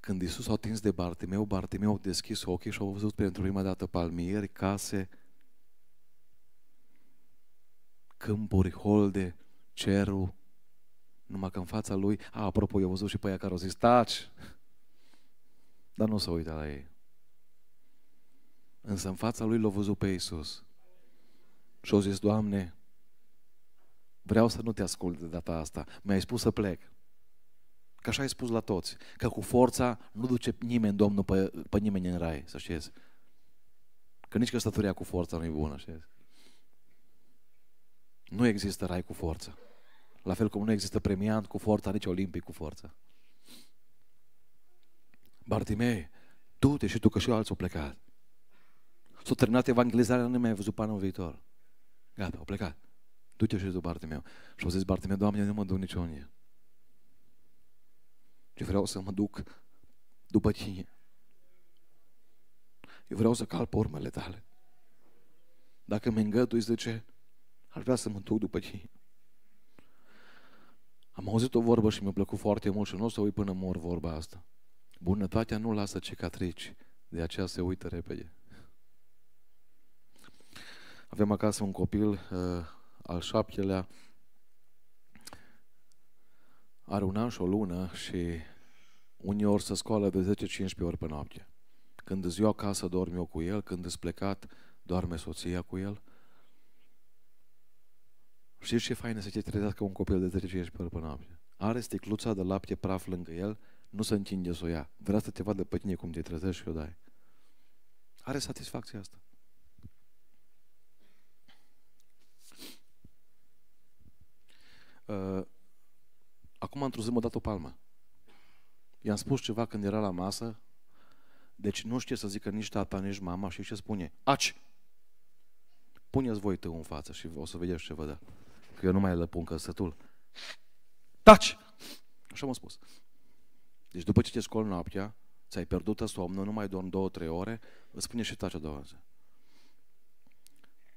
Când Iisus s-a atins de Bartimeu, Bartimeu a deschis ochii și au văzut pentru prima dată palmieri, case, câmpuri, holde, cerul, numai că în fața lui, a, apropo, eu văzut și pe ea care o zis, taci! Dar nu s-a uitat la ei. Însă în fața lui l-a văzut pe Iisus. Și a zis, Doamne, vreau să nu te ascult de data asta. Mi-ai spus să plec. Că așa ai spus la toți. Că cu forța nu duce nimeni, Domnul, pe, pe nimeni în rai, să știți. Că nici căsătoria cu forța nu e bună, știți. Nu există rai cu forță. La fel cum nu există premiant cu forța, nici olimpic cu forță. Bartimei, du-te și tu că și eu alții au plecat. S-a terminat evanghelizarea, nu mai văzut până în viitor. Gata, au plecat. Du-te și tu, Bartimeu. Și au zis, Bartimeu, Doamne, nu mă duc niciunde. Eu vreau să mă duc după tine. Eu vreau să calp urmele tale. Dacă mă îngăduiți de ce ar vrea să mă duc după tine. Am auzit o vorbă și mi-a plăcut foarte mult și nu o să uit până mor vorba asta. Bunătatea nu lasă cicatrici, de aceea se uită repede. Avem acasă un copil, uh, al șaptelea, are un an și o lună și uneori se scoală de 10-15 ori pe noapte. Când ziua acasă dorm eu cu el, când îți plecat, doarme soția cu el, Știți ce faină să te trezească un copil de 10 ești pe noapte? Are sticluța de lapte praf lângă el, nu se întinde să o ia. Vrea să te vadă pe tine cum te trezești și o dai. Are satisfacția asta. Uh, acum într-o zi m-a dat o palmă. I-am spus ceva când era la masă, deci nu știe să zică nici tata, nici mama și ce spune? Aci! Puneți voi tău în față și o să vedeți ce vă dă. Da că eu nu mai lăpun căsătul. Taci! Așa m-a spus. Deci după ce te scol noaptea, ți-ai pierdut somnul, nu mai dormi două, trei ore, îți spune și taci a doua zi.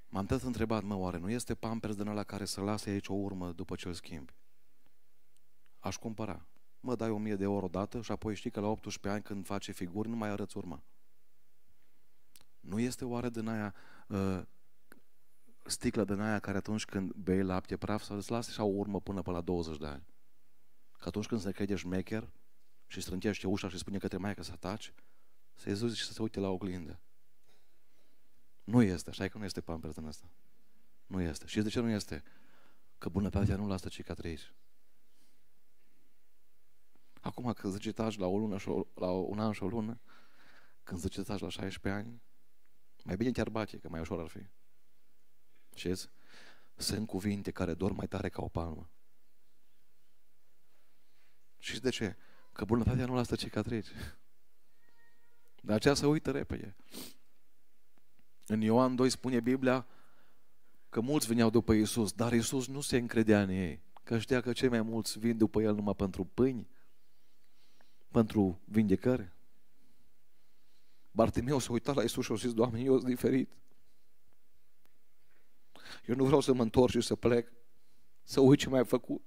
M-am tot întrebat, mă, oare nu este pampers din la care să lase aici o urmă după ce îl schimbi? Aș cumpăra. Mă dai 1000 de euro odată și apoi știi că la 18 ani când face figuri nu mai arăți urmă Nu este oare din aia uh, sticlă de aia care atunci când bei lapte praf să îți lasă așa o urmă până pe la 20 de ani. Că atunci când se crede șmecher și strântește ușa și spune către maică să taci, să-i și să se uite la oglindă. Nu este, așa că nu este pampers din asta. Nu este. Și de ce nu este? Că bunătatea nu lasă cicatrici. Acum când zice taci la, o lună și o, la un an și o lună, când zice taci la 16 ani, mai bine chiar bate, că mai ușor ar fi. Știți? Sunt cuvinte care dor mai tare ca o palmă. Și de ce? Că bunătatea nu lasă cicatrici. Dar aceea se uită repede. În Ioan 2 spune Biblia că mulți veneau după Isus, dar Isus nu se încredea în ei, că știa că cei mai mulți vin după el numai pentru pâini, pentru vindecări. Bartimeu se uita la Isus și a zis, Doamne, eu sunt diferit. Eu nu vreau să mă întorc și să plec, să uit ce mi-ai făcut,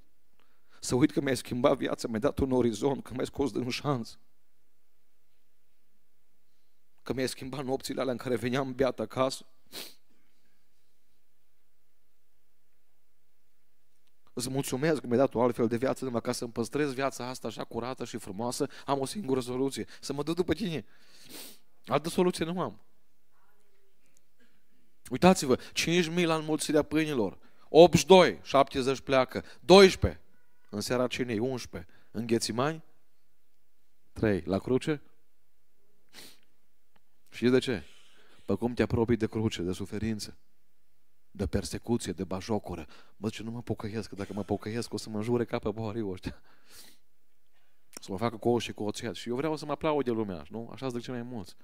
să uit că mi-ai schimbat viața, mi-ai dat un orizont, că mi-ai scos din șans, că mi-ai schimbat nopțile alea în care veneam beat acasă. Îți mulțumesc că mi-ai dat o altfel de viață, numai ca să-mi păstrez viața asta așa curată și frumoasă, am o singură soluție, să mă duc după tine. Altă soluție nu am. Uitați-vă, 5.000 la înmulțirea pâinilor, 82, 70 pleacă, 12 în seara cinei, 11 în ghețimani, 3 la cruce. Și de ce? Pe cum te apropii de cruce, de suferință, de persecuție, de bajocură. Mă ce nu mă pocăiesc, dacă mă pocăiesc o să mă jure ca pe boarii ăștia. Să mă facă cu și cu oțel. Și eu vreau să mă aplaude lumea, nu? Așa zic cei mai mulți.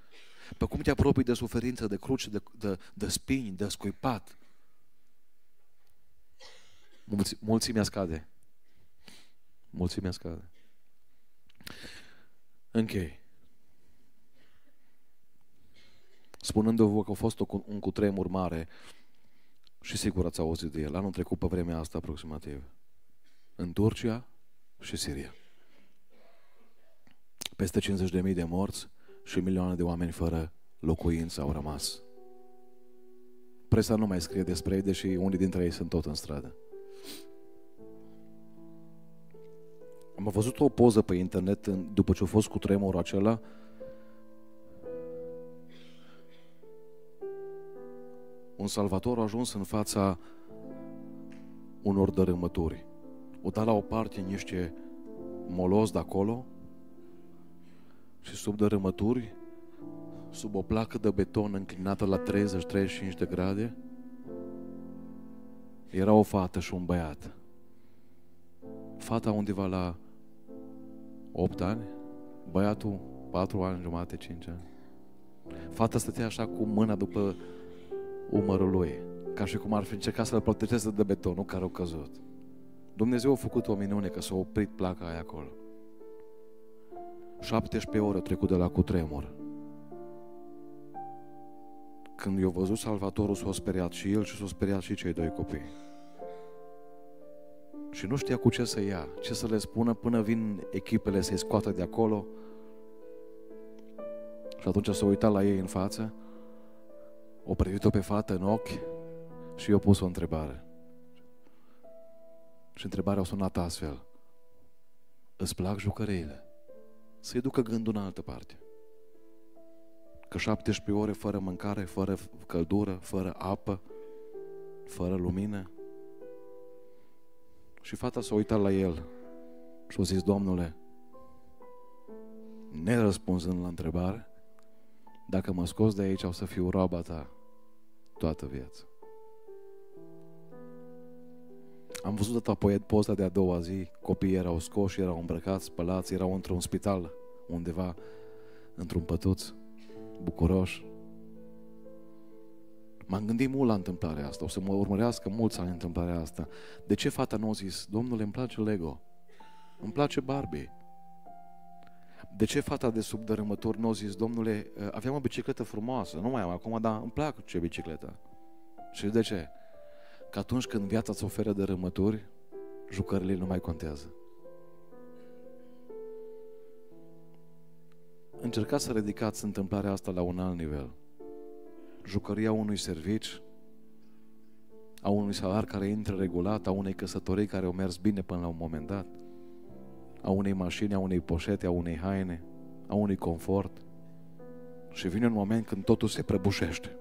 Pe cum te apropii de suferință, de cruci, de, de, de spini, de scuipat, mulți, mulțimea scade. Mulțimea scade. Închei. Spunându-vă că a fost un cutremur mare și sigur ați auzit de el, anul trecut pe vremea asta aproximativ, în Turcia și Siria peste 50.000 de morți și milioane de oameni fără locuință au rămas. Presa nu mai scrie despre ei, deși unii dintre ei sunt tot în stradă. Am văzut o poză pe internet după ce a fost cu tremurul acela un salvator a ajuns în fața unor dărâmături. O dat la o parte niște molos de acolo și sub dărâmături, sub o placă de beton înclinată la 30-35 de grade, era o fată și un băiat. Fata undeva la 8 ani, băiatul 4 ani jumate, 5 ani. Fata stătea așa cu mâna după umărul lui, ca și cum ar fi încercat să-l protejeze de betonul care a căzut. Dumnezeu a făcut o minune că s-a oprit placa aia acolo. 17 ore trecut de la cutremur. Când i-a văzut Salvatorul s-a speriat și el și s-a speriat și cei doi copii. Și nu știa cu ce să ia, ce să le spună până vin echipele să-i scoată de acolo. Și atunci s-a uitat la ei în față, o privit-o pe fată în ochi și i-a pus o întrebare. Și întrebarea a sunat astfel. Îți plac jucăriile? să-i ducă gândul în altă parte. Că 17 ore fără mâncare, fără căldură, fără apă, fără lumină. Și fata s-a uitat la el și a zis, Domnule, nerăspunzând la întrebare, dacă mă scos de aici, o să fiu roaba ta toată viața. Am văzut data apoi poza de a doua zi, copiii erau scoși, erau îmbrăcați, spălați, erau într-un spital, undeva, într-un pătuț, bucuroși. M-am gândit mult la întâmplarea asta, o să mă urmărească mulți ani întâmplarea asta. De ce fata nu a zis, domnule, îmi place Lego, îmi place Barbie, de ce fata de sub dărâmător nu a zis, domnule, aveam o bicicletă frumoasă, nu mai am acum, dar îmi plac ce bicicletă. Și de ce? că atunci când viața îți oferă de rămături, jucările nu mai contează. Încercați să ridicați întâmplarea asta la un alt nivel. Jucăria unui servici, a unui salar care intră regulat, a unei căsătorii care au mers bine până la un moment dat, a unei mașini, a unei poșete, a unei haine, a unui confort. Și vine un moment când totul se prăbușește.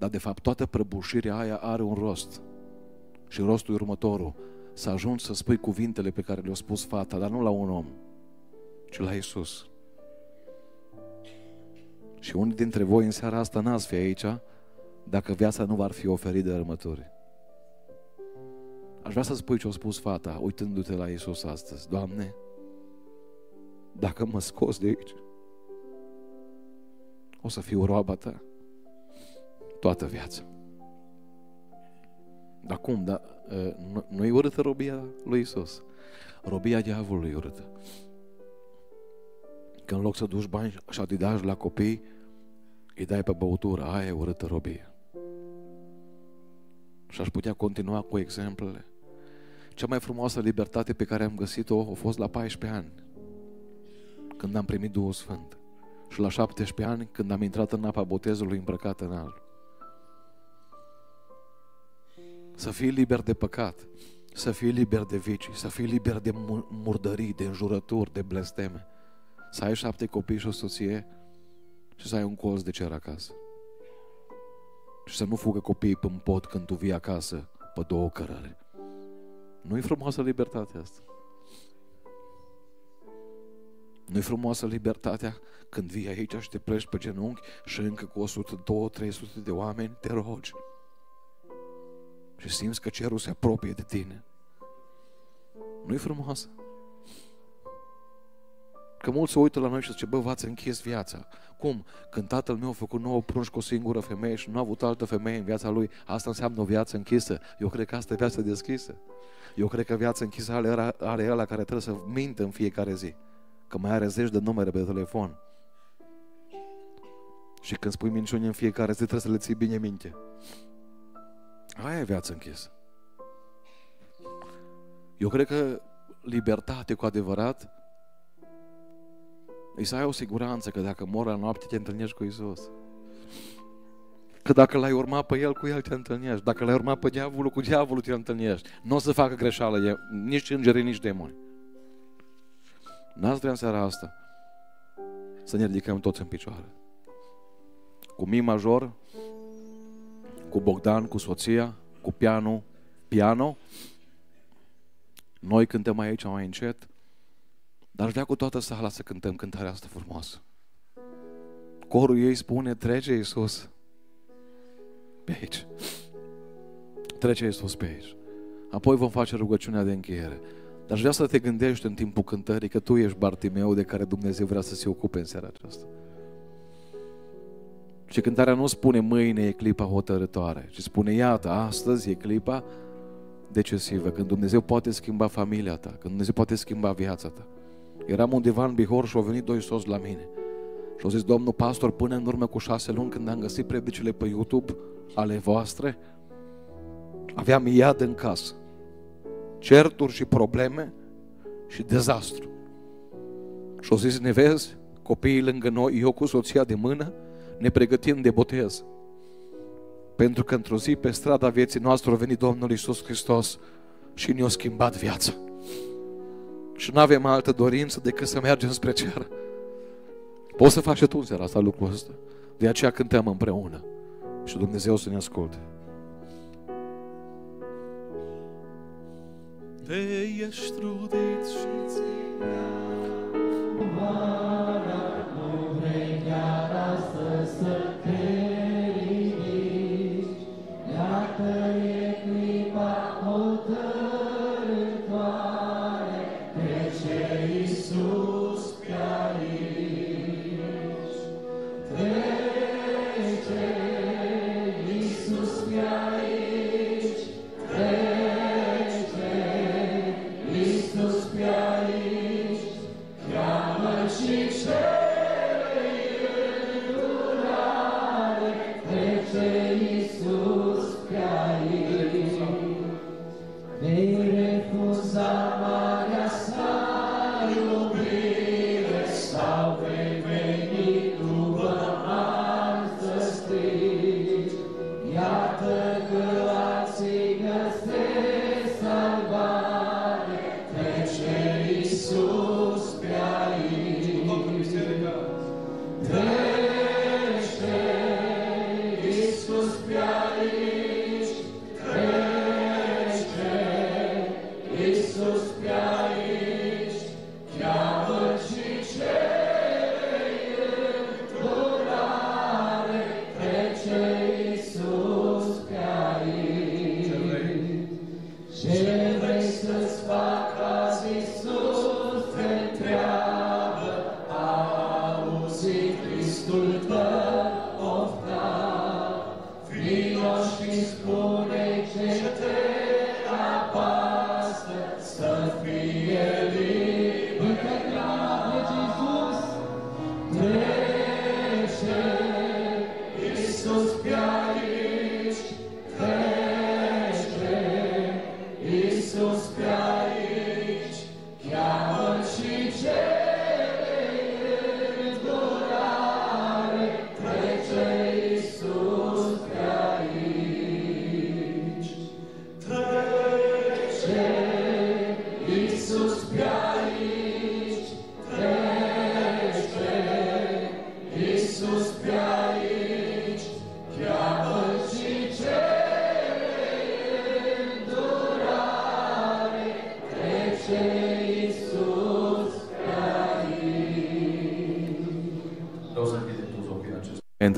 Dar de fapt toată prăbușirea aia are un rost. Și rostul e următorul. Să ajungi să spui cuvintele pe care le-a spus fata, dar nu la un om, ci la Isus. Și unii dintre voi în seara asta n-ați fi aici dacă viața nu v-ar fi oferit de rămături. Aș vrea să spui ce a spus fata, uitându-te la Isus astăzi. Doamne, dacă mă scos de aici, o să fiu roaba ta toată viața. Dar cum? Dar ă, nu-i urâtă robia lui Isus. Robia diavolului urâtă. Că în loc să duci bani și te dai la copii, îi dai pe băutură. Aia e urâtă robie. Și aș putea continua cu exemplele. Cea mai frumoasă libertate pe care am găsit-o a fost la 14 ani, când am primit Duhul Sfânt. Și la 17 ani, când am intrat în apa botezului îmbrăcat în alb. să fii liber de păcat, să fii liber de vicii, să fii liber de murdării, de înjurături, de blesteme, să ai șapte copii și o soție și să ai un colț de cer acasă. Și să nu fugă copiii pe pot când tu vii acasă pe două cărări. Nu-i frumoasă libertatea asta? Nu-i frumoasă libertatea când vii aici și te pleci pe genunchi și încă cu 100, 200, 300 de oameni te rogi? și simți că cerul se apropie de tine. Nu-i frumoasă? Că mulți se uită la noi și zice, bă, v-ați închis viața. Cum? Când tatăl meu a făcut nouă prunci cu o singură femeie și nu a avut altă femeie în viața lui, asta înseamnă o viață închisă. Eu cred că asta e viața deschisă. Eu cred că viața închisă are, are ăla care trebuie să mintă în fiecare zi. Că mai are zeci de numere pe telefon. Și când spui minciuni în fiecare zi, trebuie să le ții bine minte. Aia e viață închisă. Eu cred că libertate cu adevărat e să ai o siguranță că dacă mor la noapte te întâlnești cu Isus. Că dacă l-ai urmat pe El, cu El te întâlnești. Dacă l-ai urmat pe diavolul, cu diavolul te întâlnești. Nu o să facă greșeală nici îngerii, nici demoni. N-ați vrea în seara asta să ne ridicăm toți în picioare. Cu mi major, cu Bogdan, cu soția, cu piano, piano. Noi cântăm aici mai încet, dar vrea cu toată sala să cântăm cântarea asta frumoasă. Corul ei spune, trece Iisus pe aici. Trece Iisus pe aici. Apoi vom face rugăciunea de încheiere. Dar aș vrea să te gândești în timpul cântării că tu ești Bartimeu de care Dumnezeu vrea să se ocupe în seara aceasta. Și cântarea nu spune mâine e clipa hotărătoare, ci spune iată, astăzi e clipa decisivă, când Dumnezeu poate schimba familia ta, când Dumnezeu poate schimba viața ta. Eram undeva în Bihor și au venit doi soți la mine. Și au zis, domnul pastor, până în urmă cu șase luni, când am găsit predicile pe YouTube ale voastre, aveam iad în casă. Certuri și probleme și dezastru. Și au zis, ne vezi, copiii lângă noi, eu cu soția de mână, ne pregătim de botez. Pentru că într-o zi pe strada vieții noastre a venit Domnul Isus Hristos și ne-a schimbat viața. Și nu avem altă dorință decât să mergem spre cer. Poți să faci și tu în seara asta lucrul ăsta. De aceea cântăm împreună. Și Dumnezeu să ne asculte. Te ești trudit și ți-ai dat, nu vrei dat.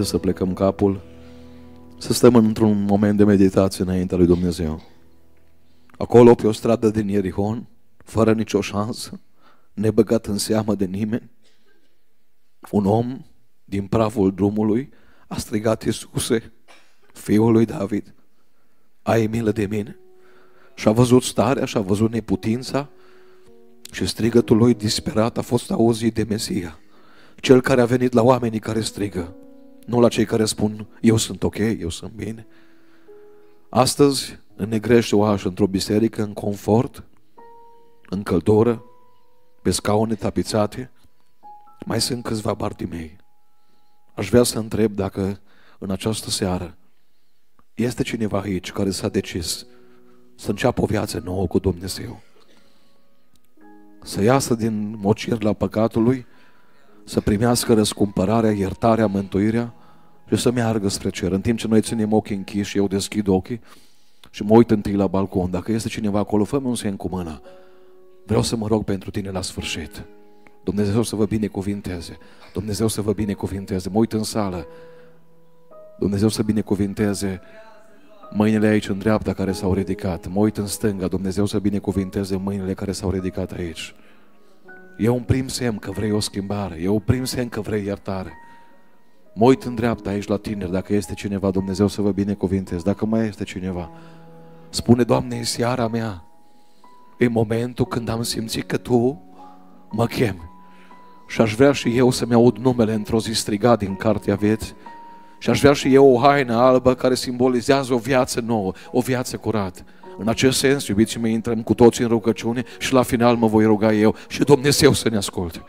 înainte să plecăm capul, să stăm într-un moment de meditație înaintea lui Dumnezeu. Acolo, pe o stradă din Ierihon, fără nicio șansă, nebăgat în seamă de nimeni, un om din praful drumului a strigat Iisuse, fiul lui David, ai milă de mine. Și a văzut starea și a văzut neputința și strigătul lui disperat a fost auzit de Mesia, cel care a venit la oamenii care strigă. Nu la cei care spun, eu sunt ok, eu sunt bine. Astăzi, în negrește oaș, într-o biserică, în confort, în căldură, pe scaune tapizate, mai sunt câțiva bartimei. Aș vrea să întreb dacă în această seară este cineva aici care s-a decis să înceapă o viață nouă cu Dumnezeu. Să iasă din mocir la păcatului să primească răscumpărarea, iertarea, mântuirea și să meargă spre cer. În timp ce noi ținem ochii închiși, eu deschid ochii și mă uit întâi la balcon. Dacă este cineva acolo, fă un semn cu mâna. Vreau să mă rog pentru tine la sfârșit. Dumnezeu să vă binecuvinteze. Dumnezeu să vă binecuvinteze. Mă uit în sală. Dumnezeu să binecuvinteze mâinile aici în dreapta care s-au ridicat. Mă uit în stânga. Dumnezeu să binecuvinteze mâinile care s-au ridicat aici. E un prim semn că vrei o schimbare, e un prim semn că vrei iertare. Mă uit în dreapta aici la tineri, dacă este cineva, Dumnezeu să vă binecuvintez, dacă mai este cineva. Spune, Doamne, în seara mea, e momentul când am simțit că Tu mă chem, Și aș vrea și eu să-mi aud numele într-o zi strigat din cartea vieții. Și aș vrea și eu o haină albă care simbolizează o viață nouă, o viață curată. În acest sens, iubiții mei, intrăm cu toții în rugăciune și la final mă voi ruga eu și Dumnezeu să ne asculte.